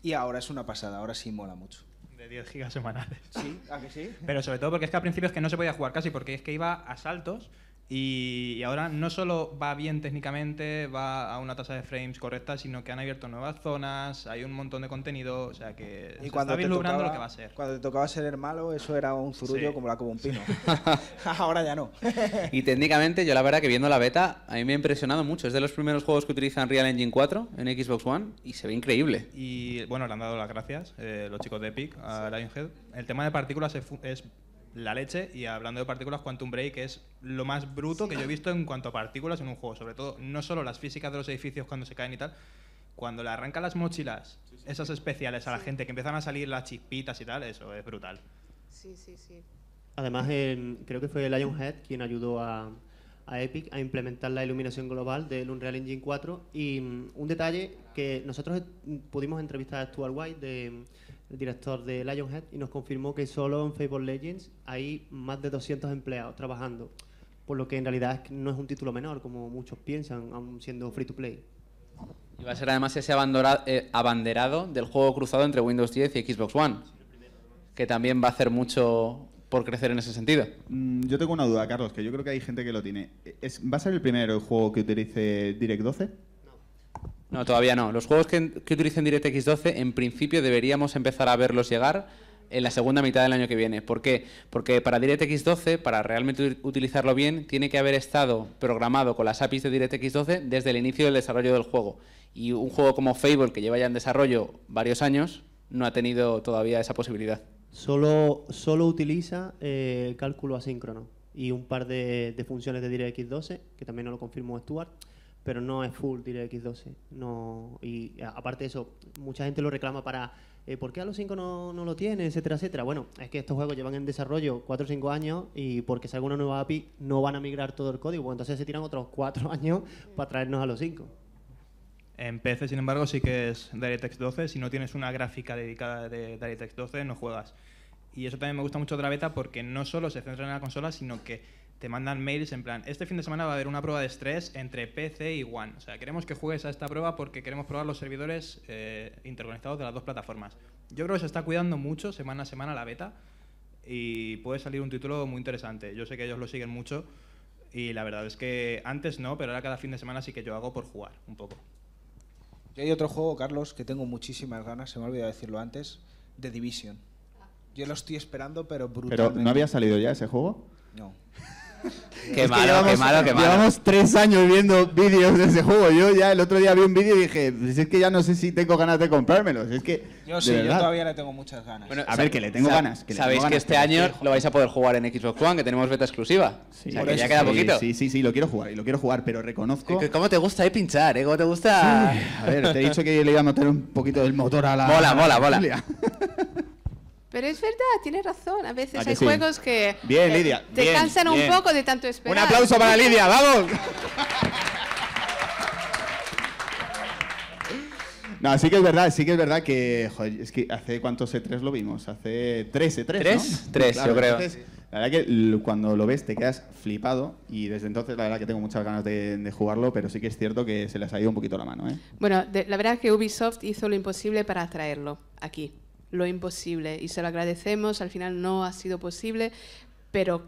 Speaker 4: y ahora es una pasada, ahora sí mola mucho
Speaker 3: de 10 gigas semanales.
Speaker 4: Sí, ¿a que sí?
Speaker 3: Pero sobre todo porque es que al principio es que no se podía jugar casi, porque es que iba a saltos y, ahora no solo va bien técnicamente, va a una tasa de frames correcta, sino que han abierto nuevas zonas, hay un montón de contenido, o sea que y cuando lo que va a ser.
Speaker 4: Cuando te tocaba ser el malo, eso era un zurullo como la como un pino. ahora ya no.
Speaker 1: y técnicamente, yo la verdad que viendo la beta, a mí me ha impresionado mucho. Es de los primeros juegos que utilizan Real Engine 4 en Xbox One y se ve increíble.
Speaker 3: Y bueno, le han dado las gracias eh, los chicos de Epic a Lionhead. El tema de partículas es, es la leche. Y hablando de partículas, Quantum Break es lo más bruto que yo he visto en cuanto a partículas en un juego. Sobre todo, no solo las físicas de los edificios cuando se caen y tal. Cuando le arrancan las mochilas, esas especiales a la gente, que empiezan a salir las chispitas y tal, eso es brutal. Sí, sí,
Speaker 6: sí. Además, creo que fue el Lionhead quien ayudó a, Epic a implementar la iluminación global del Unreal Engine 4. Y mm, un detalle que nosotros pudimos entrevistar a Stuart White de el director de Lionhead, y nos confirmó que solo en Fable Legends hay más de 200 empleados trabajando, por lo que en realidad no es un título menor, como muchos piensan, aún siendo free to play.
Speaker 1: Y va a ser además ese eh, abanderado del juego cruzado entre Windows 10 y Xbox One,
Speaker 5: que también va a hacer mucho por crecer en ese sentido. Mm, yo tengo una duda, Carlos, que yo creo que hay gente que lo tiene. ¿Va a ser el primero el juego que utilice Direct 12?
Speaker 1: No, todavía no. Los juegos que, que utilicen DirectX 12, en principio deberíamos empezar a verlos llegar en la segunda mitad del año que viene. ¿Por qué? Porque para DirectX 12, para realmente utilizarlo bien, tiene que haber estado programado con las APIs de DirectX 12 desde el inicio del desarrollo del juego. Y un juego como Fable, que lleva ya en desarrollo varios años, no ha tenido todavía esa
Speaker 6: posibilidad. Solo, utiliza eh, el cálculo asíncrono y un par de, de funciones de DirectX 12, que también no lo confirmó Stuart pero no es full DirectX 12. No, y aparte de eso, mucha gente lo reclama para eh, ¿por qué a los 5 no, lo tiene? Etcétera, etcétera. Bueno, es que estos juegos llevan en desarrollo 4 o 5 años y porque salga una nueva API no van a migrar todo el código, entonces se tiran otros 4 años para traernos a los 5. En PC, sin embargo, sí que es DirectX 12. Si no tienes una gráfica dedicada de DirectX 12,
Speaker 3: no juegas. Y eso también me gusta mucho de la beta porque no solo se centra en la consola, sino que te mandan mails en plan, este fin de semana va a haber una prueba de estrés entre PC y One. O sea, queremos que juegues a esta prueba porque queremos probar los servidores eh, interconectados de las dos plataformas. Yo creo que se está cuidando mucho semana a semana la beta y puede salir un título muy interesante. Yo sé que ellos lo siguen mucho y la verdad es que antes no, pero ahora cada fin de semana sí que yo hago por jugar un poco.
Speaker 4: Y hay otro juego, Carlos, que tengo muchísimas ganas, se me ha olvidado decirlo antes, de Division. Yo lo estoy esperando, pero brutalmente. ¿Pero no había
Speaker 5: salido ya ese juego?
Speaker 4: No. Qué malo, qué malo, qué malo. Llevamos
Speaker 5: tres años viendo vídeos de ese juego. Yo ya el otro día vi un vídeo y dije, pues es que ya no sé si tengo ganas de comprármelo. Es que, yo sí, yo todavía
Speaker 4: le tengo muchas ganas.
Speaker 1: a ver, que le tengo ganas. Que Sabéis que este año lo vais a poder jugar en Xbox One, que tenemos beta exclusiva. Sí, Sí,
Speaker 5: sí, sí, lo quiero jugar y lo quiero jugar, pero reconozco.
Speaker 1: ¿Cómo te gusta eh, pinchar? Eh? ¿Cómo te gusta?
Speaker 5: a ver, te he dicho que le iba a meter un poquito del motor a la. Mola, mola, mola.
Speaker 7: Pero es verdad, tienes razón. A veces hay juegos que
Speaker 5: bien, eh, te cansan un poco
Speaker 7: de tanto esperar. Un aplauso para Lidia, vamos.
Speaker 5: No, sí que es verdad, sí que es verdad que, joder, es que hace cuántos E3 lo vimos, hace tres E3, ¿Tres? ¿no? Tres, yo creo. la verdad que cuando lo ves te quedas flipado y desde entonces la verdad que tengo muchas ganas de, jugarlo, pero sí que es cierto que se les ha ido un poquito la mano. ¿eh?
Speaker 7: Bueno, la verdad es que Ubisoft hizo lo imposible para atraerlo aquí lo imposible y se lo agradecemos, al final no ha sido posible, pero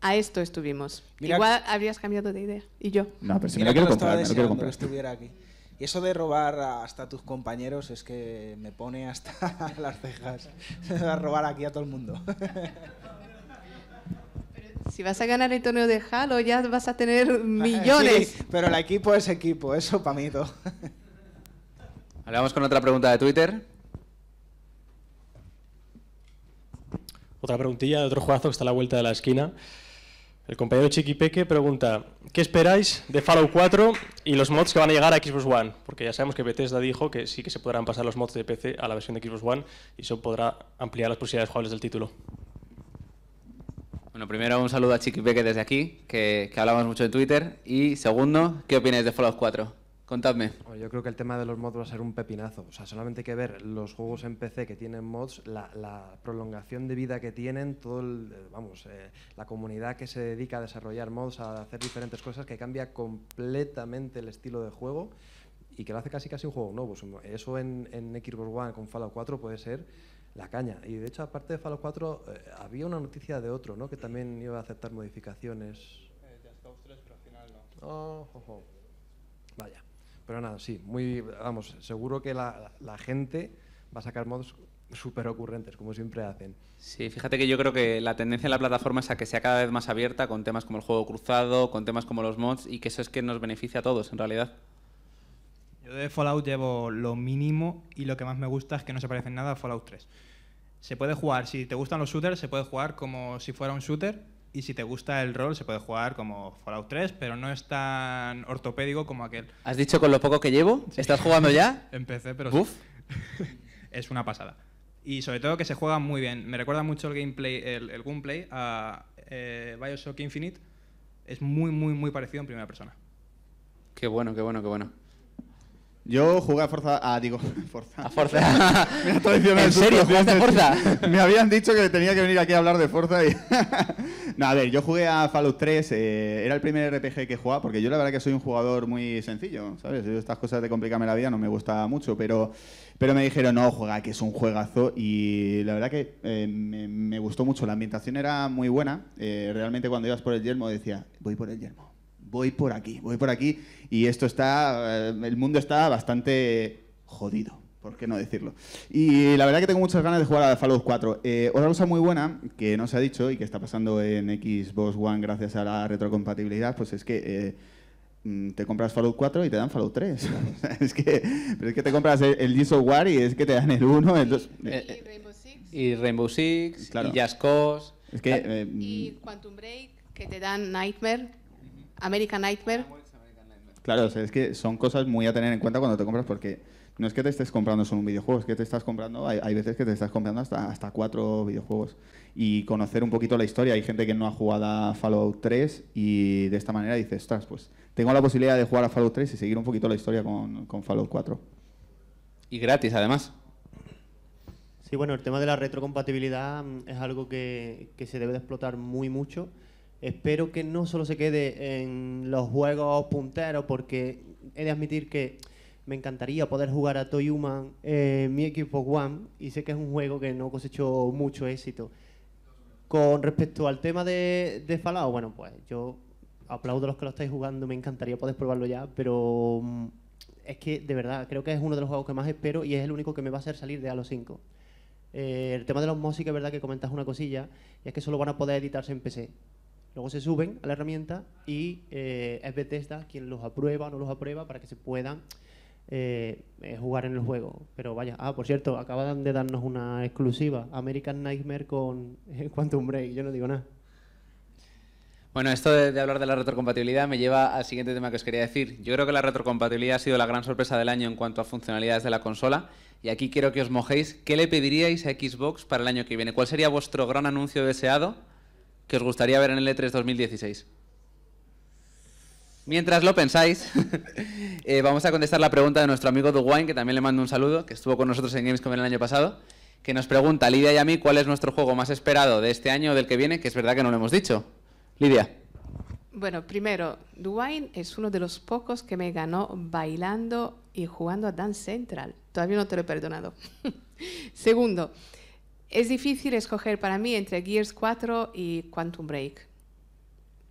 Speaker 7: a esto estuvimos. Mira Igual habrías cambiado de idea, y yo. No, pero si me lo quiero comprar, me quiero comprar. estuviera
Speaker 4: aquí. Y eso de robar hasta tus compañeros es que me pone hasta las cejas. a robar aquí a todo el mundo.
Speaker 7: si vas a ganar el torneo de Halo ya vas a tener millones.
Speaker 4: pero el equipo es equipo, eso para mí todo.
Speaker 1: con otra pregunta de Twitter.
Speaker 8: Otra preguntilla de otro juegazo que está a la vuelta de la esquina. El compañero Chiquipeque pregunta, ¿qué esperáis de Fallout 4 y los mods que van a llegar a Xbox One? Porque ya sabemos que Bethesda dijo que sí que se podrán pasar los mods de PC a la versión de Xbox One y eso podrá ampliar las posibilidades jugables del título.
Speaker 1: Bueno, primero un saludo a Chiquipeque desde aquí, que, que hablamos mucho en Twitter. Y segundo, ¿qué opináis de Fallout 4? Contadme.
Speaker 2: Oh, yo creo que el tema de los mods va a ser un pepinazo. O sea, solamente hay que ver los juegos en PC que tienen mods, la, prolongación de vida que tienen, todo eh, vamos, eh, la comunidad que se dedica a desarrollar mods, a hacer diferentes cosas, que cambia completamente el estilo de juego y que lo hace casi casi un juego nuevo. Eso en, en Xbox One con Fallout 4 puede ser la caña. Y de hecho, aparte de Fallout 4, eh, había una noticia de otro, ¿no? Que también iba a aceptar modificaciones. Ya está pero al final no. Oh, Vaya. Pero nada, sí, muy, vamos, seguro que la, gente va a sacar mods súper ocurrentes, como siempre hacen.
Speaker 1: Sí, fíjate que yo creo que la tendencia en la plataforma es a que sea cada vez más abierta con temas como el juego cruzado, con temas como los mods, y que eso es que nos beneficia a todos, en realidad.
Speaker 2: Yo de
Speaker 3: Fallout llevo lo mínimo y lo que más me gusta es que no se parece en nada a Fallout 3. Se puede jugar, si te gustan los shooters, se puede jugar como si fuera un shooter, y si te gusta el rol, se puede jugar como Fallout 3, pero no es tan ortopédico como aquel. ¿Has dicho con lo
Speaker 1: poco que llevo? ¿Estás jugando ya? Empecé, pero Uf.
Speaker 3: es una pasada. Y sobre todo que se juega muy bien. Me recuerda mucho el gameplay, el, el gameplay a eh, Bioshock Infinite. Es muy, muy, muy parecido en primera persona.
Speaker 5: Qué bueno, qué bueno, qué bueno. Yo jugué a Forza. Ah, digo, Forza. A Forza. me ¿En serio? me habían dicho que tenía que venir aquí a hablar de Forza y. no, a ver, yo jugué a Fallout 3. Eh, era el primer RPG que jugaba, porque yo la verdad que soy un jugador muy sencillo, ¿sabes? estas cosas de complicarme la vida no me gusta mucho, pero. Pero me dijeron, no, juega, que es un juegazo. Y la verdad que eh, me, gustó mucho. La ambientación era muy buena. Eh, realmente cuando ibas por el yermo decía, voy por el yermo voy por aquí, voy por aquí, y esto está, eh, el mundo está bastante jodido. ¿Por qué no decirlo? Y la verdad que tengo muchas ganas de jugar a Fallout 4. Eh, otra cosa muy buena que no se ha dicho y que está pasando en Xbox One gracias a la retrocompatibilidad, pues es que eh, mm, te compras Fallout 4 y te dan Fallout 3. es, que, pero es que te compras el, G War y es que te dan el 1, Y,
Speaker 1: Rainbow Six. Y
Speaker 5: Rainbow Six, que, ah, y Quantum
Speaker 7: Break, que te dan Nightmare. American Nightmare.
Speaker 5: Claro, es que son cosas muy a tener en cuenta cuando te compras porque no es que te estés comprando solo un videojuego, es que te estás comprando, hay, veces que te estás comprando hasta, hasta cuatro videojuegos y conocer un poquito la historia. Hay gente que no ha jugado a Fallout 3 y de esta manera dices, ostras, pues tengo la posibilidad de jugar a Fallout 3 y seguir un poquito la historia con, con Fallout 4.
Speaker 6: Y gratis, además. Sí, bueno, el tema de la retrocompatibilidad mm, es algo que, que se debe de explotar muy mucho Espero que no solo se quede en los juegos punteros, porque he de admitir que me encantaría poder jugar a Toy Human eh, mi equipo One, y sé que es un juego que no cosechó mucho éxito. Con respecto al tema de, falado. Fallout, bueno, pues yo aplaudo a los que lo estáis jugando, me encantaría poder probarlo ya, pero mm, es que de verdad creo que es uno de los juegos que más espero y es el único que me va a hacer salir de Halo 5. Eh, el tema de los mods que es verdad que comentas una cosilla, y es que solo van a poder editarse en PC. Luego se suben a la herramienta y eh, es Bethesda quien los aprueba o no los aprueba para que se puedan eh, eh, jugar en el juego. Pero vaya, ah, por cierto, acaban de darnos una exclusiva, American Nightmare con Quantum Break, yo no digo nada.
Speaker 1: Bueno, esto de, hablar de la retrocompatibilidad me lleva al siguiente tema que os quería decir. Yo creo que la retrocompatibilidad ha sido la gran sorpresa del año en cuanto a funcionalidades de la consola. Y aquí quiero que os mojéis. ¿Qué le pediríais a Xbox para el año que viene? ¿Cuál sería vuestro gran anuncio deseado que os gustaría ver en el E3 2016? Mientras lo pensáis, eh, vamos a contestar la pregunta de nuestro amigo Duwine, que también le mando un saludo, que estuvo con nosotros en Gamescom el año pasado, que nos pregunta, Lidia y a mí, cuál es nuestro juego más esperado de este año o del que viene, que es verdad que no lo hemos dicho. Lidia.
Speaker 7: Bueno, primero, Duwine es uno de los pocos que me ganó bailando y jugando a Dance Central. Todavía no te lo he perdonado. Segundo, es difícil escoger para mí entre Gears 4 y Quantum Break.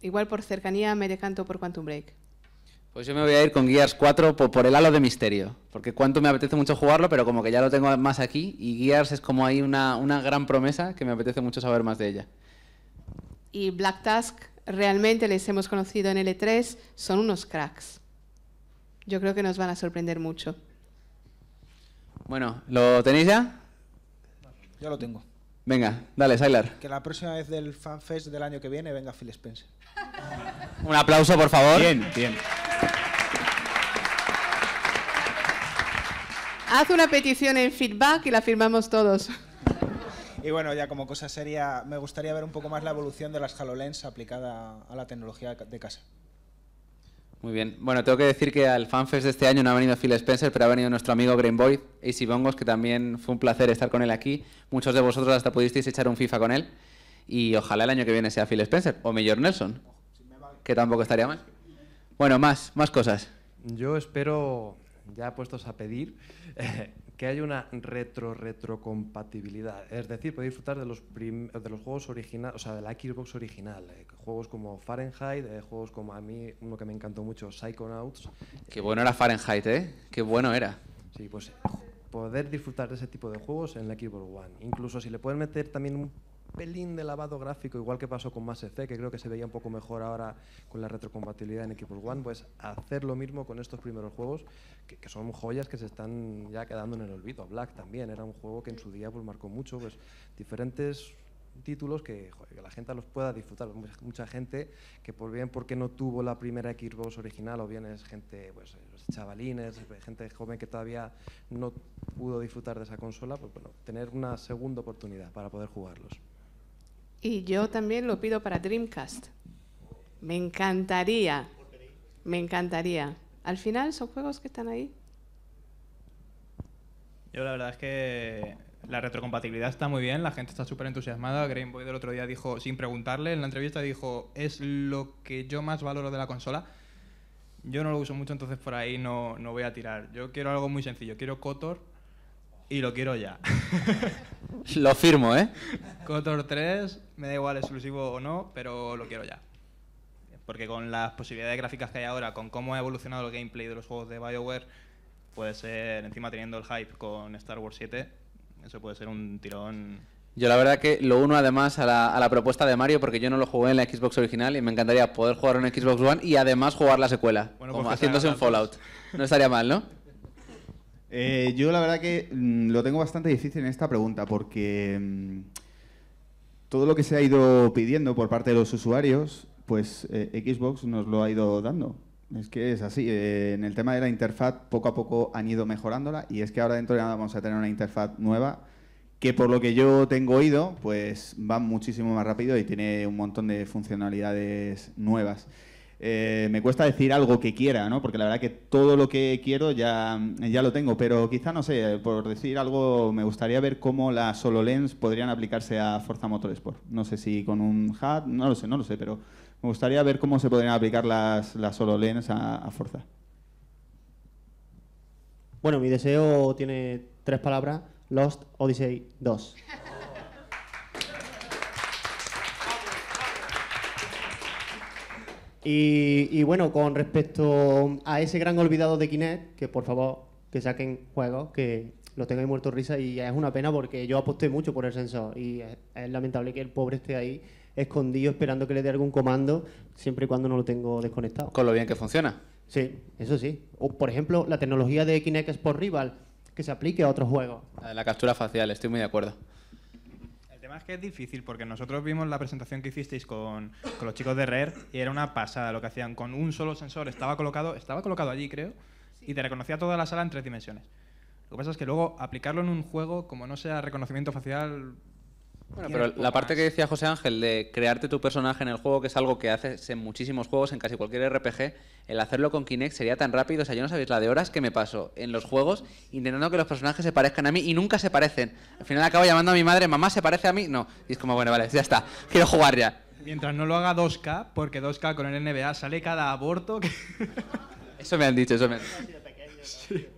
Speaker 7: Igual por cercanía me decanto por Quantum Break.
Speaker 1: Pues yo me voy a ir con Gears 4 por, el halo de misterio, porque Quantum me apetece mucho jugarlo, pero como que ya lo tengo más aquí, y Gears es como ahí una, una gran promesa que me apetece mucho saber más de ella.
Speaker 7: Y Black Task, realmente les hemos conocido en L3, son unos cracks. Yo creo que nos van a sorprender mucho.
Speaker 1: Bueno, ¿lo tenéis ya? Ya lo tengo. Venga, dale, Sailar.
Speaker 4: Que la próxima vez del FanFest del año que viene venga Phil Spencer.
Speaker 1: Un aplauso, por favor. Bien, bien.
Speaker 7: Haz una petición en feedback y la firmamos todos.
Speaker 4: Y bueno, ya como cosa seria, me gustaría ver un poco más la evolución de las HoloLens aplicada a la tecnología de casa.
Speaker 1: Muy bien. Bueno, tengo que decir que al FanFest de este año no ha venido Phil Spencer, pero ha venido nuestro amigo Green Boy, AC Bongos, que también fue un placer estar con él aquí. Muchos de vosotros hasta pudisteis echar un FIFA con él. Y ojalá el año que viene sea Phil Spencer o Mayor Nelson, que tampoco estaría mal. Bueno, más, más cosas.
Speaker 2: Yo espero ya puestos a pedir eh, que haya una retro-retrocompatibilidad. Es decir, poder disfrutar de los, de los juegos originales, o sea, de la Xbox original. Eh, juegos como Fahrenheit, eh, juegos como a mí, uno que me encantó mucho, Psychonauts.
Speaker 1: Qué bueno era Fahrenheit, ¿eh? Qué bueno
Speaker 2: era. Sí, pues poder disfrutar de ese tipo de juegos en la Xbox One. Incluso si le pueden meter también un pelín de lavado gráfico, igual que pasó con Mass Effect, que creo que se veía un poco mejor ahora con la retrocompatibilidad en Xbox One, pues hacer lo mismo con estos primeros juegos, que, son joyas que se están ya quedando en el olvido. Black también era un juego que en su día pues, marcó mucho, pues diferentes títulos que, que, la gente los pueda disfrutar. Mucha gente que por bien porque no tuvo la primera Xbox original o bien es gente, pues chavalines, gente joven que todavía no pudo disfrutar de esa consola, pues bueno, tener una segunda oportunidad para poder jugarlos.
Speaker 7: Y yo también lo pido para Dreamcast. Me encantaría. Me encantaría. Al final son juegos que están ahí.
Speaker 3: Yo la verdad es que la retrocompatibilidad está muy bien, la gente está súper entusiasmada. Green Boy del otro día dijo, sin preguntarle, en la entrevista dijo, es lo que yo más valoro de la consola. Yo no lo uso mucho, entonces por ahí no, no voy a tirar. Yo quiero algo muy sencillo, quiero Kotor y lo quiero ya.
Speaker 1: Lo firmo, ¿eh?
Speaker 3: Cotor 3, me da igual exclusivo o no, pero lo quiero ya. Porque con las posibilidades gráficas que hay ahora, con cómo ha evolucionado el gameplay de los juegos de BioWare, puede ser, encima teniendo el hype con Star Wars 7, eso puede ser un tirón.
Speaker 6: Yo la
Speaker 1: verdad que lo uno además a la, propuesta de Mario, porque yo no lo jugué en la Xbox original y me encantaría poder jugar en Xbox One y además jugar la secuela, pues como haciéndose un Fallout. No estaría mal, ¿no?
Speaker 5: Eh, yo la verdad que mm, lo tengo bastante difícil en esta pregunta porque mm, todo lo que se ha ido pidiendo por parte de los usuarios, pues eh, Xbox nos lo ha ido dando. Es que es así. Eh, en el tema de la interfaz, poco a poco han ido mejorándola y es que ahora dentro de nada vamos a tener una interfaz nueva que por lo que yo tengo oído, pues va muchísimo más rápido y tiene un montón de funcionalidades nuevas. Eh, me cuesta decir algo que quiera, ¿no? Porque la verdad que todo lo que quiero ya, ya lo tengo, pero quizá, no sé, por decir algo, me gustaría ver cómo las solo lens podrían aplicarse a Forza Motorsport. No sé si con un hat, no lo sé, no lo sé, pero me gustaría ver cómo se podrían aplicar las, las lens a, a Forza.
Speaker 6: Bueno, mi deseo tiene tres palabras, Lost Odyssey 2. Y, bueno, con respecto a ese gran olvidado de Kinect, que por favor, que saquen juegos, que lo tengáis muerto risa y es una pena porque yo aposté mucho por el sensor y es, lamentable que el pobre esté ahí escondido esperando que le dé algún comando, siempre y cuando no lo tengo desconectado. Con lo bien que funciona. Sí, eso sí. O, por ejemplo, la tecnología de Kinect por Rival, que se aplique a otros juegos.
Speaker 1: La de la captura facial, estoy muy de acuerdo
Speaker 6: es que
Speaker 3: es difícil, porque nosotros vimos la presentación que hicisteis con, los chicos de RER y era una pasada lo que hacían con un solo sensor. Estaba colocado, estaba colocado allí, creo, y te reconocía toda la sala en tres dimensiones. Lo que pasa es que luego aplicarlo en un juego, como no sea reconocimiento facial, bueno,
Speaker 1: pero la parte que decía José Ángel de crearte tu personaje en el juego, que es algo que haces en muchísimos juegos, en casi cualquier RPG, el hacerlo con Kinect sería tan rápido. O sea, yo no sabéis la de horas que me paso en los juegos intentando que los personajes se parezcan a mí y nunca se parecen. Al final acabo llamando a mi madre, mamá, ¿se parece a mí? No. Y es como, bueno, vale, ya está, quiero jugar ya.
Speaker 3: Mientras no lo haga 2K, porque 2K con el NBA sale cada aborto.
Speaker 1: eso me han dicho, eso me han
Speaker 8: dicho.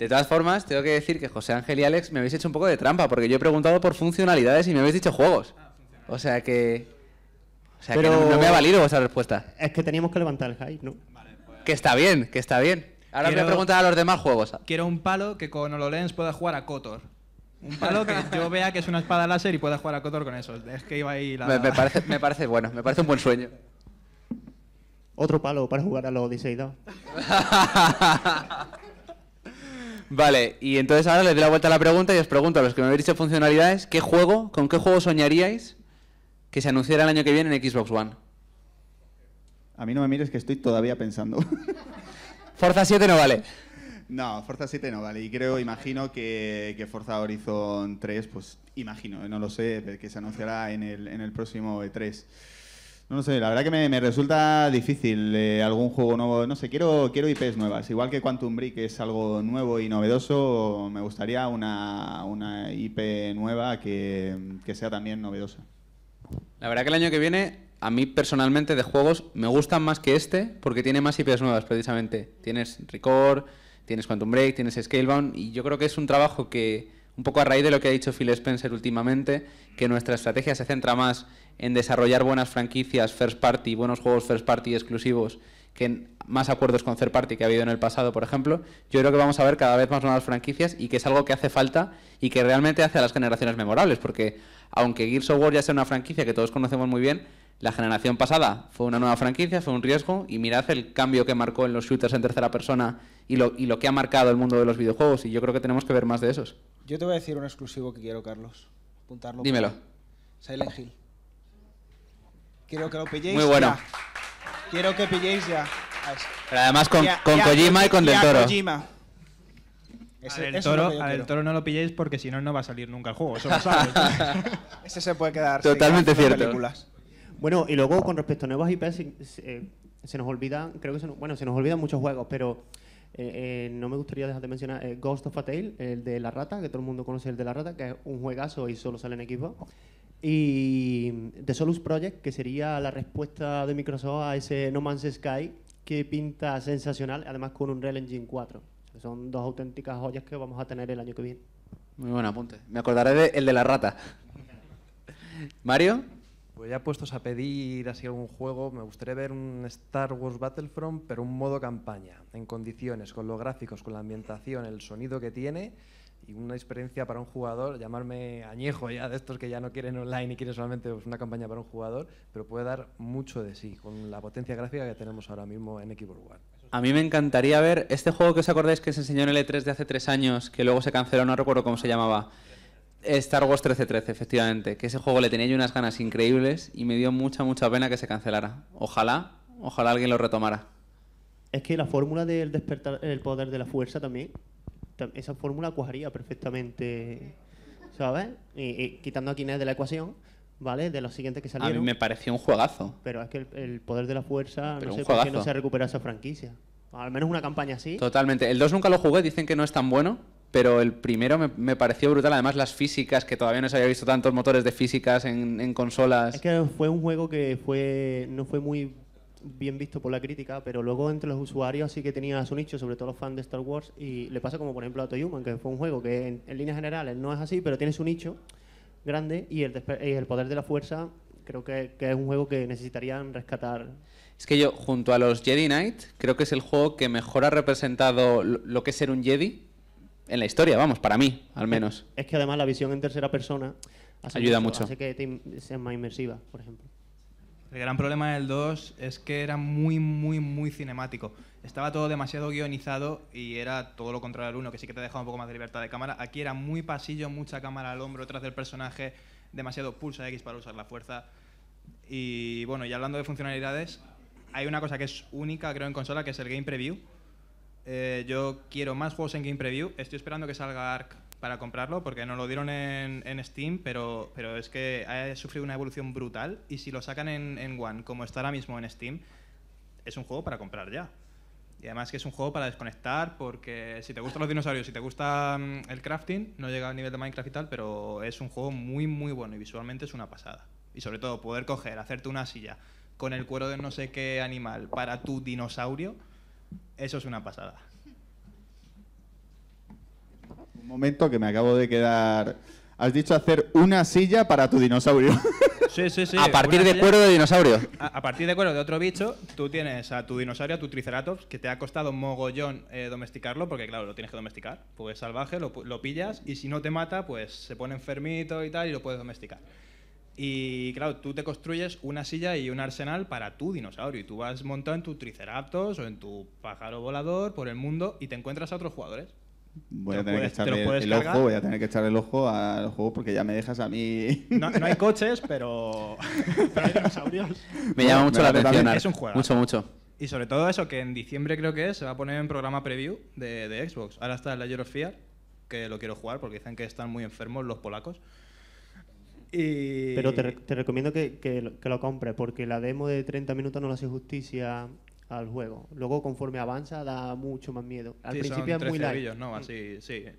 Speaker 1: De todas formas, tengo que decir que José Ángel y Alex me habéis hecho un poco de trampa, porque yo he preguntado por funcionalidades y me habéis dicho juegos. Ah, o sea que. O sea que no, me ha valido esa respuesta.
Speaker 6: Es que teníamos que levantar el hype, ¿no?
Speaker 1: Pues que está bien, que está bien. Ahora me voy a a los demás juegos.
Speaker 3: Quiero un palo que con HoloLens pueda jugar a Kotor. Un palo que yo vea que es una espada láser y pueda jugar a Kotor con eso. Es que iba ahí la... Me, parece,
Speaker 6: me parece bueno, me parece un buen sueño. Otro palo para jugar a los Odyssey
Speaker 1: Vale, y entonces ahora les doy la vuelta a la pregunta y os pregunto a los que me habéis dicho funcionalidades, ¿qué juego, con qué juego soñaríais que se anunciara el año que viene en Xbox One?
Speaker 5: A mí no me mires que estoy todavía pensando. Forza 7 no vale. No, Forza 7 no vale. Y creo, imagino que, Forza Horizon 3, pues imagino, no lo sé, que se anunciará en el, en el próximo E3. No sé, la verdad que me, resulta difícil eh, algún juego nuevo. No sé, quiero, quiero IPs nuevas. Igual que Quantum Break es algo nuevo y novedoso, me gustaría una, IP nueva que, que, sea también novedosa.
Speaker 1: La verdad que el año que viene, a mí
Speaker 5: personalmente
Speaker 1: de juegos me gustan más que este porque tiene más IPs nuevas precisamente. Tienes Record, tienes Quantum Break, tienes Scalebound y yo creo que es un trabajo que un poco a raíz de lo que ha dicho Phil Spencer últimamente, que nuestra estrategia se centra más en desarrollar buenas franquicias first party, buenos juegos first party exclusivos, que en más acuerdos con third party que ha habido en el pasado, por ejemplo, yo creo que vamos a ver cada vez más nuevas franquicias y que es algo que hace falta y que realmente hace a las generaciones memorables, porque aunque Gears of War ya sea una franquicia que todos conocemos muy bien, la generación pasada fue una nueva franquicia, fue un riesgo, y mirad el cambio que marcó en los shooters en tercera persona y lo, y lo que ha marcado el mundo de los videojuegos, y yo creo que tenemos que ver más de esos.
Speaker 4: Yo te voy a decir un exclusivo que quiero, Carlos. Apuntarlo. Dímelo. Silent Hill. Quiero que lo pilléis. Muy bueno. Quiero que pilléis ya. Pero además con, con Kojima y con Del Toro.
Speaker 6: Kojima. Ese, del,
Speaker 3: toro, toro no lo pilléis porque si no, no va a salir nunca el juego. Eso lo
Speaker 6: sabes. Ese se puede
Speaker 4: quedar. Totalmente cierto.
Speaker 6: Bueno, y luego con respecto a nuevas IPs, se nos olvidan, creo que se bueno, se nos olvidan muchos juegos, pero eh, eh, no me gustaría dejar de mencionar eh, Ghost of a Tale, el de La Rata, que todo el mundo conoce el de La Rata, que es un juegazo y solo sale en equipo. Y mm, The Solus Project, que sería la respuesta de Microsoft a ese No Man's Sky, que pinta sensacional, además con un Real Engine 4. Son dos auténticas joyas que vamos a tener el año que viene.
Speaker 1: Muy buen apunte. Me acordaré del de La Rata. Mario.
Speaker 2: Pues ya puestos a pedir así algún juego, me gustaría ver un Star Wars Battlefront, pero un modo campaña, en condiciones, con los gráficos, con la ambientación, el sonido que tiene y una experiencia para un jugador, llamarme añejo ya de estos que ya no quieren online y quieren solamente pues, una campaña para un jugador, pero puede dar mucho de sí con la potencia gráfica que tenemos ahora mismo en Xbox One.
Speaker 1: A mí me encantaría ver este juego que os acordáis que se enseñó en el E3 de hace tres años, que luego se canceló, no recuerdo cómo se llamaba Star Wars 1313, efectivamente, que ese juego le tenía yo unas ganas increíbles y me dio mucha, mucha pena que se cancelara. Ojalá, ojalá alguien lo retomara.
Speaker 6: Es que la fórmula del despertar el poder de la fuerza también, esa fórmula cuajaría perfectamente, ¿sabes? Y, quitando a Kinect de la ecuación, ¿vale? De los siguientes que salieron. A mí me
Speaker 1: pareció un juegazo.
Speaker 6: Pero es que el, poder de la fuerza, no sé por qué no se ha recuperado esa franquicia. Al menos una campaña así.
Speaker 1: Totalmente. El 2 nunca lo jugué, dicen que no es tan bueno, pero el primero me, pareció brutal. Además, las físicas, que todavía no se había visto tantos motores de físicas en, consolas. Es
Speaker 6: que fue un juego que fue no fue muy bien visto por la crítica, pero luego entre los usuarios sí que tenía su nicho, sobre todo los fans de Star Wars, y le pasa como por ejemplo a Toy Human, que fue un juego que en, líneas generales no es así, pero tiene su nicho grande y el, poder de la fuerza creo que, que es un juego que necesitarían rescatar
Speaker 1: es que yo, junto a los Jedi Knight, creo que es el juego que mejor ha representado lo que es ser un Jedi en la historia, vamos, para mí, al menos.
Speaker 6: Es que además la visión en tercera persona hace ayuda mucho, que seas más inmersiva, por ejemplo.
Speaker 3: El gran problema del 2 es que era muy, muy, muy cinemático. Estaba todo demasiado guionizado y era todo lo contrario al 1, que sí que te dejaba un poco más de libertad de cámara. Aquí era muy pasillo, mucha cámara al hombro detrás del personaje, demasiado pulsa X para usar la fuerza. Y bueno, y hablando de funcionalidades, hay una cosa que es única, creo, en consola, que es el Game Preview, eh, yo quiero más juegos en Game Preview. Estoy esperando que salga Ark para comprarlo porque no lo dieron en, Steam, pero, pero es que ha sufrido una evolución brutal y si lo sacan en, One como está ahora mismo en Steam, es un juego para comprar ya. Y además que es un juego para desconectar porque si te gustan los dinosaurios, si te gusta mm, el crafting, no llega al nivel de Minecraft y tal, pero es un juego muy muy bueno y visualmente es una pasada. Y sobre todo poder coger, hacerte una silla con el cuero de no sé qué animal para tu dinosaurio eso es una pasada.
Speaker 5: Un momento que me acabo de quedar. Has dicho hacer una silla para tu dinosaurio.
Speaker 3: Sí, sí, sí. A partir de cuero de dinosaurio. A, partir de cuero de otro bicho, tú tienes a tu dinosaurio, a tu triceratops, que te ha costado mogollón eh, domesticarlo, porque claro, lo tienes que domesticar. pues salvaje, lo pillas y si no te mata, pues se pone enfermito y tal y lo puedes domesticar. Y claro, tú te construyes una silla y un arsenal para tu dinosaurio. Y tú vas montado en tu Triceratops o en tu pájaro volador por el mundo y te encuentras a otros jugadores.
Speaker 5: Voy a tener que echarle el ojo, voy a tener que echar el ojo al juego porque ya me dejas a mí. No,
Speaker 3: no hay coches, pero, hay dinosaurios. Me llama mucho la atención. Es un juego. Mucho, mucho. Y sobre todo eso, que en diciembre creo que es, se va a poner en programa preview de, de Xbox. Ahora está el Layer of Fear, que lo quiero jugar porque dicen que están muy enfermos los polacos.
Speaker 6: Eh, Pero te, recomiendo que, que, lo, que, compres, porque la demo de 30 minutos no le hace justicia al juego. Luego, conforme avanza, da mucho más miedo. Al principio es muy largo.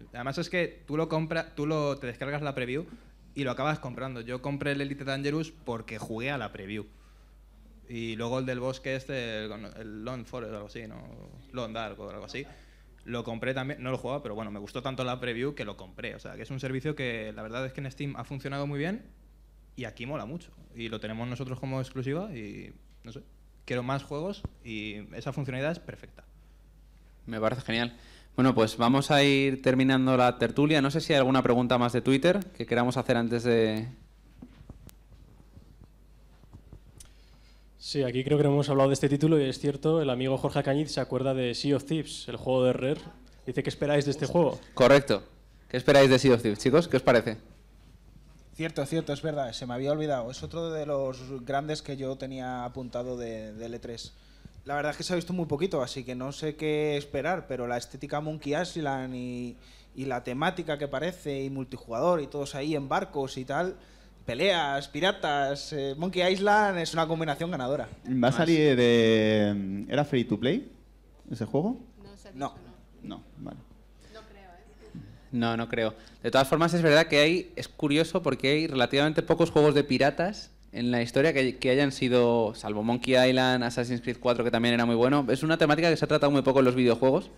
Speaker 3: Además es que tú lo compras, tú lo, te descargas la preview y lo acabas comprando. Yo compré el Elite Dangerous porque jugué a la preview. Y luego el del bosque este, el, el Lone Forest o algo así, ¿no? Lone Dark o algo así. Lo compré también, no lo jugaba, pero bueno, me gustó tanto la preview que lo compré. O sea, que es un servicio que la verdad es que en Steam ha funcionado muy bien y aquí mola mucho. Y lo tenemos nosotros como exclusiva y no sé, quiero más juegos y esa funcionalidad es perfecta.
Speaker 1: Me parece genial. Bueno, pues vamos a ir terminando la tertulia. No sé si hay alguna pregunta más de Twitter que queramos hacer
Speaker 8: antes de, Sí, aquí creo que hemos hablado de este título y es cierto, el amigo Jorge Cañiz se acuerda de Sea of Thieves, el juego de Rare. Dice, ¿qué esperáis de este juego?
Speaker 1: Correcto. ¿Qué esperáis de Sea of Thieves, chicos? ¿Qué os parece?
Speaker 4: Cierto, cierto, es verdad, se me había olvidado. Es otro de los grandes que yo tenía apuntado de, de L3. La verdad es que se ha visto muy poquito, así que no sé qué esperar, pero la estética Monkey Island y, y la temática que parece, y multijugador, y todos ahí en barcos y tal, peleas, piratas, eh, Monkey Island es una combinación ganadora.
Speaker 5: ¿Va a ah, salir de... Mm, ¿Era free to play ese juego?
Speaker 4: No, no.
Speaker 5: no. vale. No creo,
Speaker 1: ¿eh? No, no creo. De todas formas, es verdad que hay, es curioso porque hay relativamente pocos juegos de piratas en la historia que, hayan sido, salvo Monkey Island, Assassin's Creed 4, que también era muy bueno. Es una temática que se ha tratado muy poco en los videojuegos.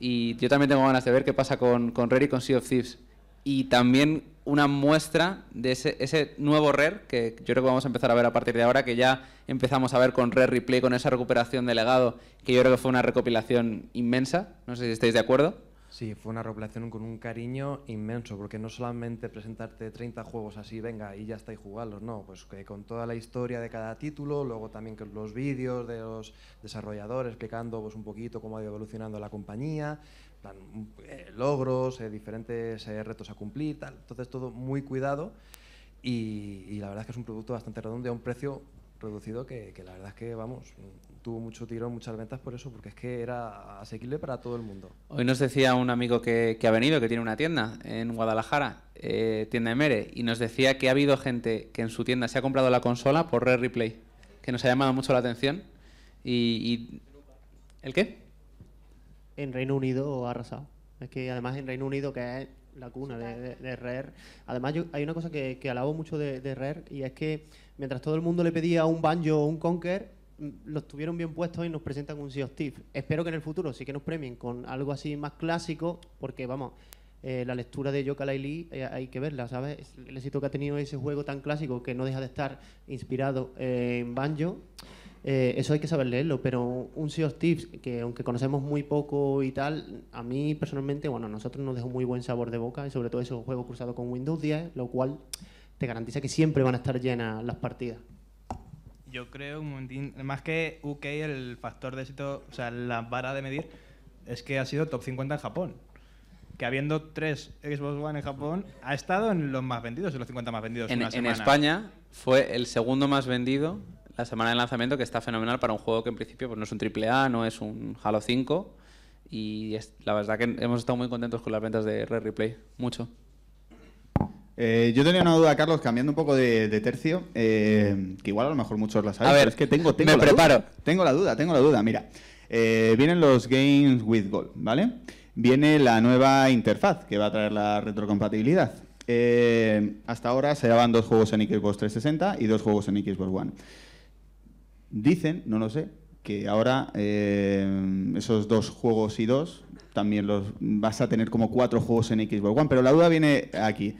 Speaker 1: Y yo también tengo ganas de ver qué pasa con, con Rare y con Sea of Thieves y también una muestra de ese, nuevo RER que yo creo que vamos a empezar a ver a partir de ahora, que ya empezamos a ver con RER Replay, con esa recuperación de legado, que yo creo que fue una recopilación inmensa. No sé si estáis de acuerdo.
Speaker 2: Sí, fue una recopilación con un cariño inmenso, porque no solamente presentarte 30 juegos así, venga, y ya estáis y jugarlos, no, pues que con toda la historia de cada título, luego también con los vídeos de los desarrolladores explicando pues, un poquito cómo ha ido evolucionando la compañía, eh, logros, eh, diferentes eh, retos a cumplir, tal. Entonces todo muy cuidado y, la verdad es que es un producto bastante redondo a un precio reducido que, la verdad es que, vamos, tuvo mucho tirón, muchas ventas por eso, porque es que era asequible para todo el mundo. Hoy
Speaker 1: nos decía un amigo que, ha venido, que tiene una tienda en Guadalajara, tienda Mere, y nos decía que ha habido gente que en su tienda se ha comprado la consola por Red Replay, que nos ha llamado mucho la atención. y, y
Speaker 6: ¿El qué? en Reino Unido ha arrasado. Es que además en Reino Unido, que es la cuna de, Rare, además hay una cosa que, alabo mucho de, Rare y es que mientras todo el mundo le pedía un banjo o un conquer, mm, los tuvieron bien puestos y nos presentan un Sea of Espero que en el futuro sí que nos premien con algo así más clásico, porque vamos, eh, la lectura de Yooka Lee eh, hay que verla, ¿sabes? El éxito que ha tenido ese juego tan clásico que no deja de estar inspirado en Banjo, eh, eso hay que saber leerlo, pero un of Tips, que aunque conocemos muy poco y tal, a mí personalmente, bueno, a nosotros nos dejó muy buen sabor de boca y sobre todo ese juego cruzado con Windows 10, lo cual te garantiza que siempre van a estar llenas las partidas.
Speaker 3: Yo creo, más que UK, el factor de éxito, o sea, la vara de medir, es que ha sido top 50 en Japón. Que habiendo tres Xbox One en Japón, ha estado en los más vendidos, en los 50 más vendidos. En, en España
Speaker 1: fue el segundo más vendido la semana de lanzamiento, que está fenomenal para un juego que en principio pues, no es un triple A no es un Halo 5. Y la verdad
Speaker 5: que hemos estado muy
Speaker 1: contentos con las ventas de Red Replay,
Speaker 5: mucho. Eh, yo tenía una duda, Carlos, cambiando un poco de, tercio, eh, que igual a lo mejor muchos la saben. A ver, es que tengo, tengo me preparo. tengo la duda, tengo la duda. Mira, eh, vienen los Games with Gold, ¿vale? Viene la nueva interfaz que va a traer la retrocompatibilidad. hasta ahora se daban dos juegos en Xbox 360 y dos juegos en Xbox One. Dicen, no lo sé, que ahora eh, esos dos juegos y dos también los vas a tener como cuatro juegos en Xbox One, pero la duda viene aquí.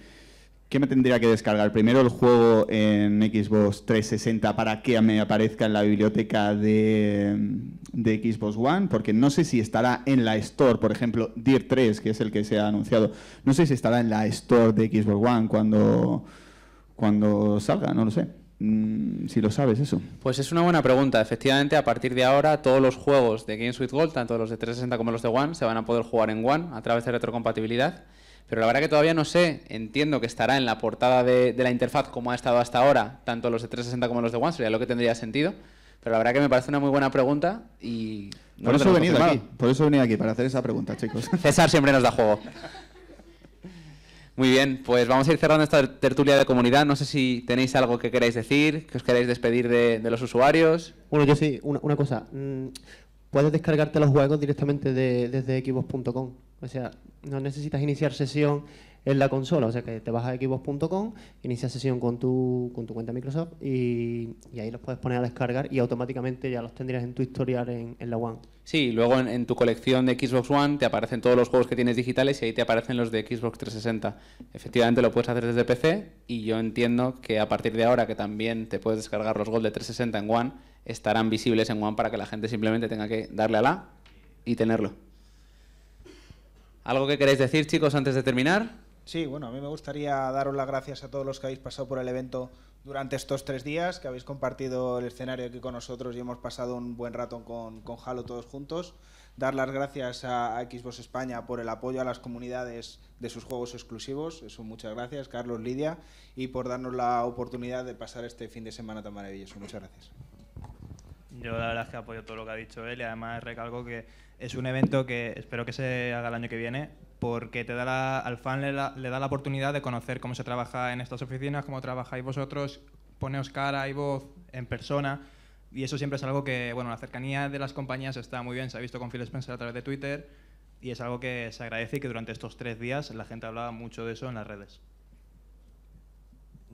Speaker 5: ¿Qué me tendría que descargar? Primero el juego en Xbox 360 para que me aparezca en la biblioteca de, de Xbox One, porque no sé si estará en la Store, por ejemplo, Dear 3, que es el que se ha anunciado, no sé si estará en la Store de Xbox One cuando, cuando salga, no lo sé. Mm, si lo sabes eso? Pues es una buena pregunta.
Speaker 1: Efectivamente, a partir de ahora todos los juegos de Games with Gold, tanto los de 360 como los de One, se van a poder jugar en One a través de retrocompatibilidad. Pero la verdad que todavía no sé, entiendo que estará en la portada de, la interfaz como ha estado hasta ahora, tanto los de 360 como los de One, sería lo que tendría sentido. Pero la verdad que me parece
Speaker 5: una muy buena pregunta
Speaker 1: y... No por, eso aquí,
Speaker 5: por eso he venido aquí, para hacer esa pregunta, chicos.
Speaker 1: César siempre nos da juego. Muy bien, pues vamos a ir cerrando esta tertulia de comunidad. No sé si tenéis algo que queráis decir, que os queráis despedir de, los usuarios.
Speaker 6: Bueno, yo sí, una, cosa. Mm, puedes descargarte los juegos directamente de, desde equipos.com. O sea, no necesitas iniciar sesión en la consola. O sea que te vas a xbox.com, inicias sesión con tu, con tu cuenta Microsoft y, ahí los puedes poner a descargar y automáticamente ya los tendrías en tu historial en, la One.
Speaker 1: Sí, luego en, en, tu colección de Xbox One te aparecen todos los juegos que tienes digitales y ahí te aparecen los de Xbox 360. Efectivamente lo puedes hacer desde PC y yo entiendo que a partir de ahora que también te puedes descargar los Gold de 360 en One, estarán visibles en One para que la gente simplemente tenga que darle a la y tenerlo. ¿Algo que queréis decir, chicos, antes de terminar?
Speaker 4: Sí, bueno, a mí me gustaría daros las gracias a todos los que habéis pasado por el evento durante estos tres días, que habéis compartido el escenario aquí con nosotros y hemos pasado un buen rato con, con Halo todos juntos. Dar las gracias a, a Xbox España por el apoyo a las comunidades de sus juegos exclusivos. Eso, muchas gracias, Carlos, Lidia, y por darnos la oportunidad de pasar este fin de semana tan maravilloso. Muchas gracias.
Speaker 3: Yo la verdad es que apoyo todo lo que ha dicho él y además recalco que es un evento que espero que se haga el año que viene porque te da al fan le, da la oportunidad de conocer cómo se trabaja en estas oficinas, cómo trabajáis vosotros, poneos cara y voz en persona. Y eso siempre es algo que, bueno, la cercanía de las compañías está muy bien, se ha visto con Phil Spencer a través de Twitter y es algo que se agradece y que durante estos tres días la gente hablaba mucho de eso en las redes.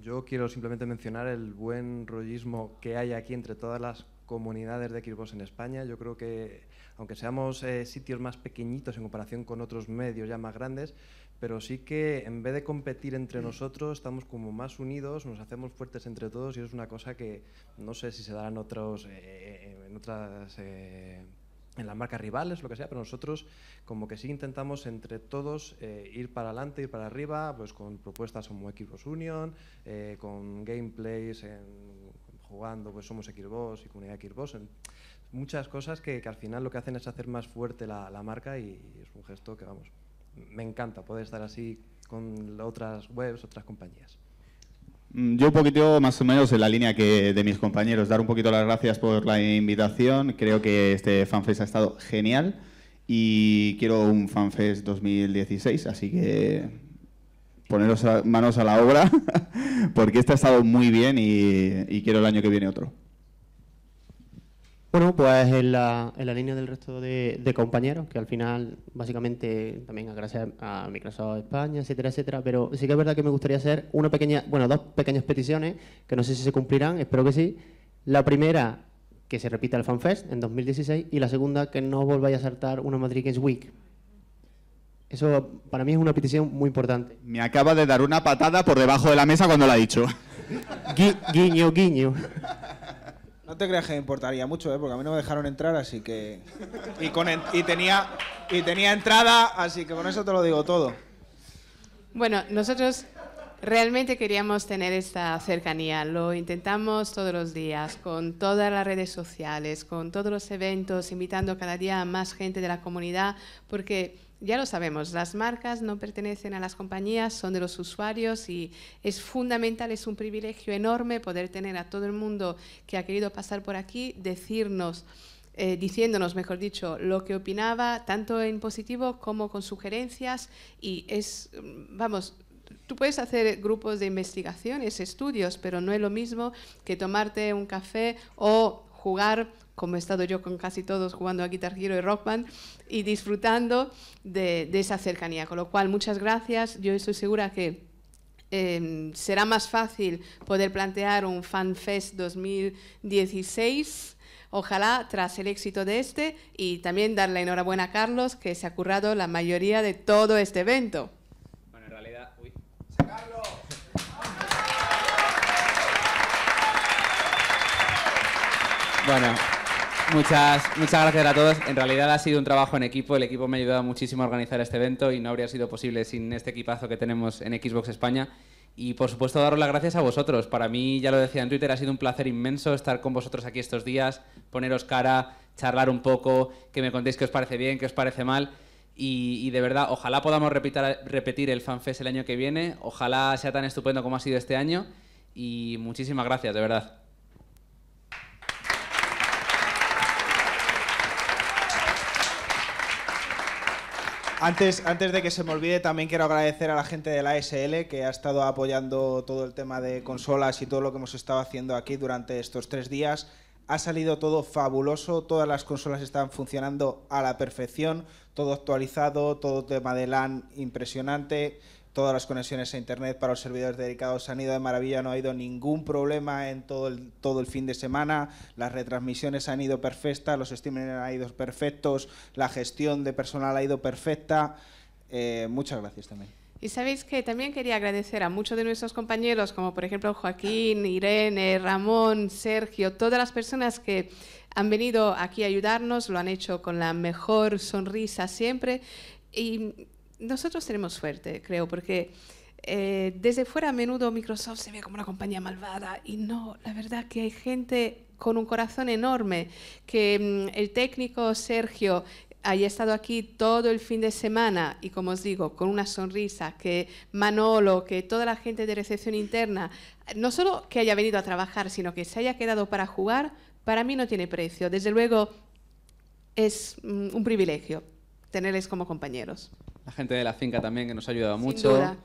Speaker 2: Yo quiero simplemente mencionar el buen rollismo que hay aquí entre todas las comunidades de Xbox en España. Yo creo que aunque seamos eh, sitios más pequeñitos en comparación con otros medios ya más grandes, pero sí que en vez de competir entre nosotros, estamos como más unidos, nos hacemos fuertes entre todos y es una cosa que no sé si se darán en, otros, eh, eh, en otras... en las marcas rivales, lo que sea, pero nosotros como que sí intentamos entre todos ir para adelante, ir para arriba, pues con propuestas como Xbox Union, con gameplays, jugando, pues somos Xbox y comunidad Xbox. En, muchas cosas que, al final lo que hacen es hacer más fuerte la, marca y, es un gesto que, vamos, me encanta poder estar así con otras webs, otras compañías.
Speaker 5: Mm, yo un poquito más o menos en la línea que de mis compañeros, dar un poquito las gracias por la invitación. Creo que este FanFest ha estado genial y quiero un FanFest 2016, así que poneros manos a la obra porque este ha estado muy bien y quiero el año que viene otro.
Speaker 6: Bueno, pues en la, la línea del resto de, compañeros, que al final, básicamente, también gracias a Microsoft España, etcétera, etcétera, pero sí que es verdad que me gustaría hacer una pequeña, bueno, dos pequeñas peticiones, que no sé si se cumplirán, espero que sí. La primera, que se repita el FanFest en 2016, y la segunda, que no volváis a saltar una Madrid Games Week. Eso para mí es una petición muy importante.
Speaker 5: Me acaba de dar una patada por debajo de la mesa
Speaker 6: cuando la ha dicho. guiño, guiño.
Speaker 4: No te creas que importaría mucho, ¿eh? porque a mí no me dejaron entrar, así que. tenía... y tenía entrada, así que con eso te lo digo todo.
Speaker 7: Bueno, nosotros realmente queríamos tener esta cercanía. Lo intentamos todos los días, con todas las redes sociales, con todos los eventos, invitando cada día a más gente de la comunidad, porque ya lo sabemos, las marcas no pertenecen a las compañías, son de los usuarios y es fundamental, es un privilegio enorme poder tener a todo el mundo que ha querido pasar por aquí, decirnos, eh, diciéndonos, mejor dicho, lo que opinaba, tanto en positivo como con sugerencias y es, vamos, tú puedes hacer grupos de investigaciones, estudios, pero no es lo mismo que tomarte un café o jugar como he estado yo con casi todos jugando a Guitar Hero y Rock Band, y disfrutando de, esa cercanía. Con lo cual, muchas gracias. Yo estoy segura que em, será más fácil poder plantear un FanFest 2016 ojalá tras el éxito de este y también dar la enhorabuena a Carlos que se ha currado la mayoría de todo este evento. Bueno, en realidad, uy. Bueno,
Speaker 1: Muchas, muchas gracias a todos. En realidad ha sido un trabajo en equipo. El equipo me ha ayudado muchísimo a organizar este evento y no habría sido posible sin este equipazo que tenemos en Xbox España. Y por supuesto daros las gracias a vosotros. Para mí, ya lo decía en Twitter, ha sido un placer inmenso estar con vosotros aquí estos días, poneros cara, charlar un poco, que me contéis qué os parece bien, qué os parece mal. Y, de verdad, ojalá podamos repetir el FanFest el año que viene, ojalá sea tan estupendo como ha sido este año y muchísimas gracias, de verdad.
Speaker 4: Antes, de que se me olvide, también quiero agradecer a la gente de la ASL que ha estado apoyando todo el tema de consolas y todo lo que hemos estado haciendo aquí durante estos tres días. Ha salido todo fabuloso, todas las consolas están funcionando a la perfección, todo actualizado, todo tema de LAN impresionante todas las conexiones a Internet para los servidores dedicados han ido de maravilla, no ha habido ningún problema en todo el, todo el fin de semana, las retransmisiones han ido perfectas, los streamers han ido perfectos, la gestión de personal ha ido perfecta. Eh, muchas gracias también.
Speaker 7: Y sabéis que también quería agradecer a muchos de nuestros compañeros, como por ejemplo Joaquín, Irene, Ramón, Sergio, todas las personas que han venido aquí a ayudarnos, lo han hecho con la mejor sonrisa siempre. Y nosotros tenemos suerte, creo, porque eh, desde fuera a menudo Microsoft se ve como una compañía malvada y no, la verdad que hay gente con un corazón enorme, que mm, el técnico Sergio haya estado aquí todo el fin de semana y como os digo, con una sonrisa, que Manolo, que toda la gente de recepción interna, no solo que haya venido a trabajar, sino que se haya quedado para jugar, para mí no tiene precio. Desde luego es mm, un privilegio tenerles como compañeros
Speaker 1: la gente de la finca también que nos ha ayudado mucho.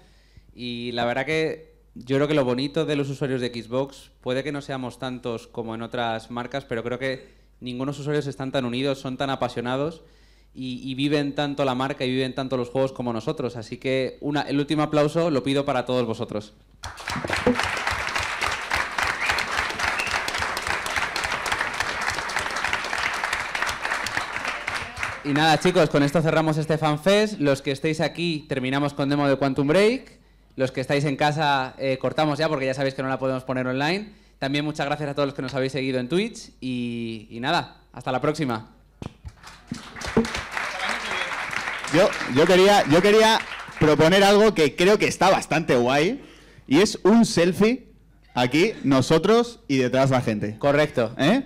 Speaker 1: Y la verdad que yo creo que lo bonito de los usuarios de Xbox, puede que no seamos tantos como en otras marcas, pero creo que ningunos usuarios están tan unidos, son tan apasionados y, y viven tanto la marca y viven tanto los juegos como nosotros. Así que una, el último aplauso lo pido para todos vosotros. Y nada, chicos, con esto cerramos este FanFest. Los que estéis aquí terminamos con demo de Quantum Break. Los que estáis en casa eh, cortamos ya porque ya sabéis que no la podemos poner online. También muchas gracias a todos los que nos habéis seguido en Twitch y, nada, hasta la próxima.
Speaker 5: Yo, yo, quería, yo quería proponer algo que creo que está bastante guay y es un selfie aquí, nosotros y detrás la gente. Correcto. ¿Eh?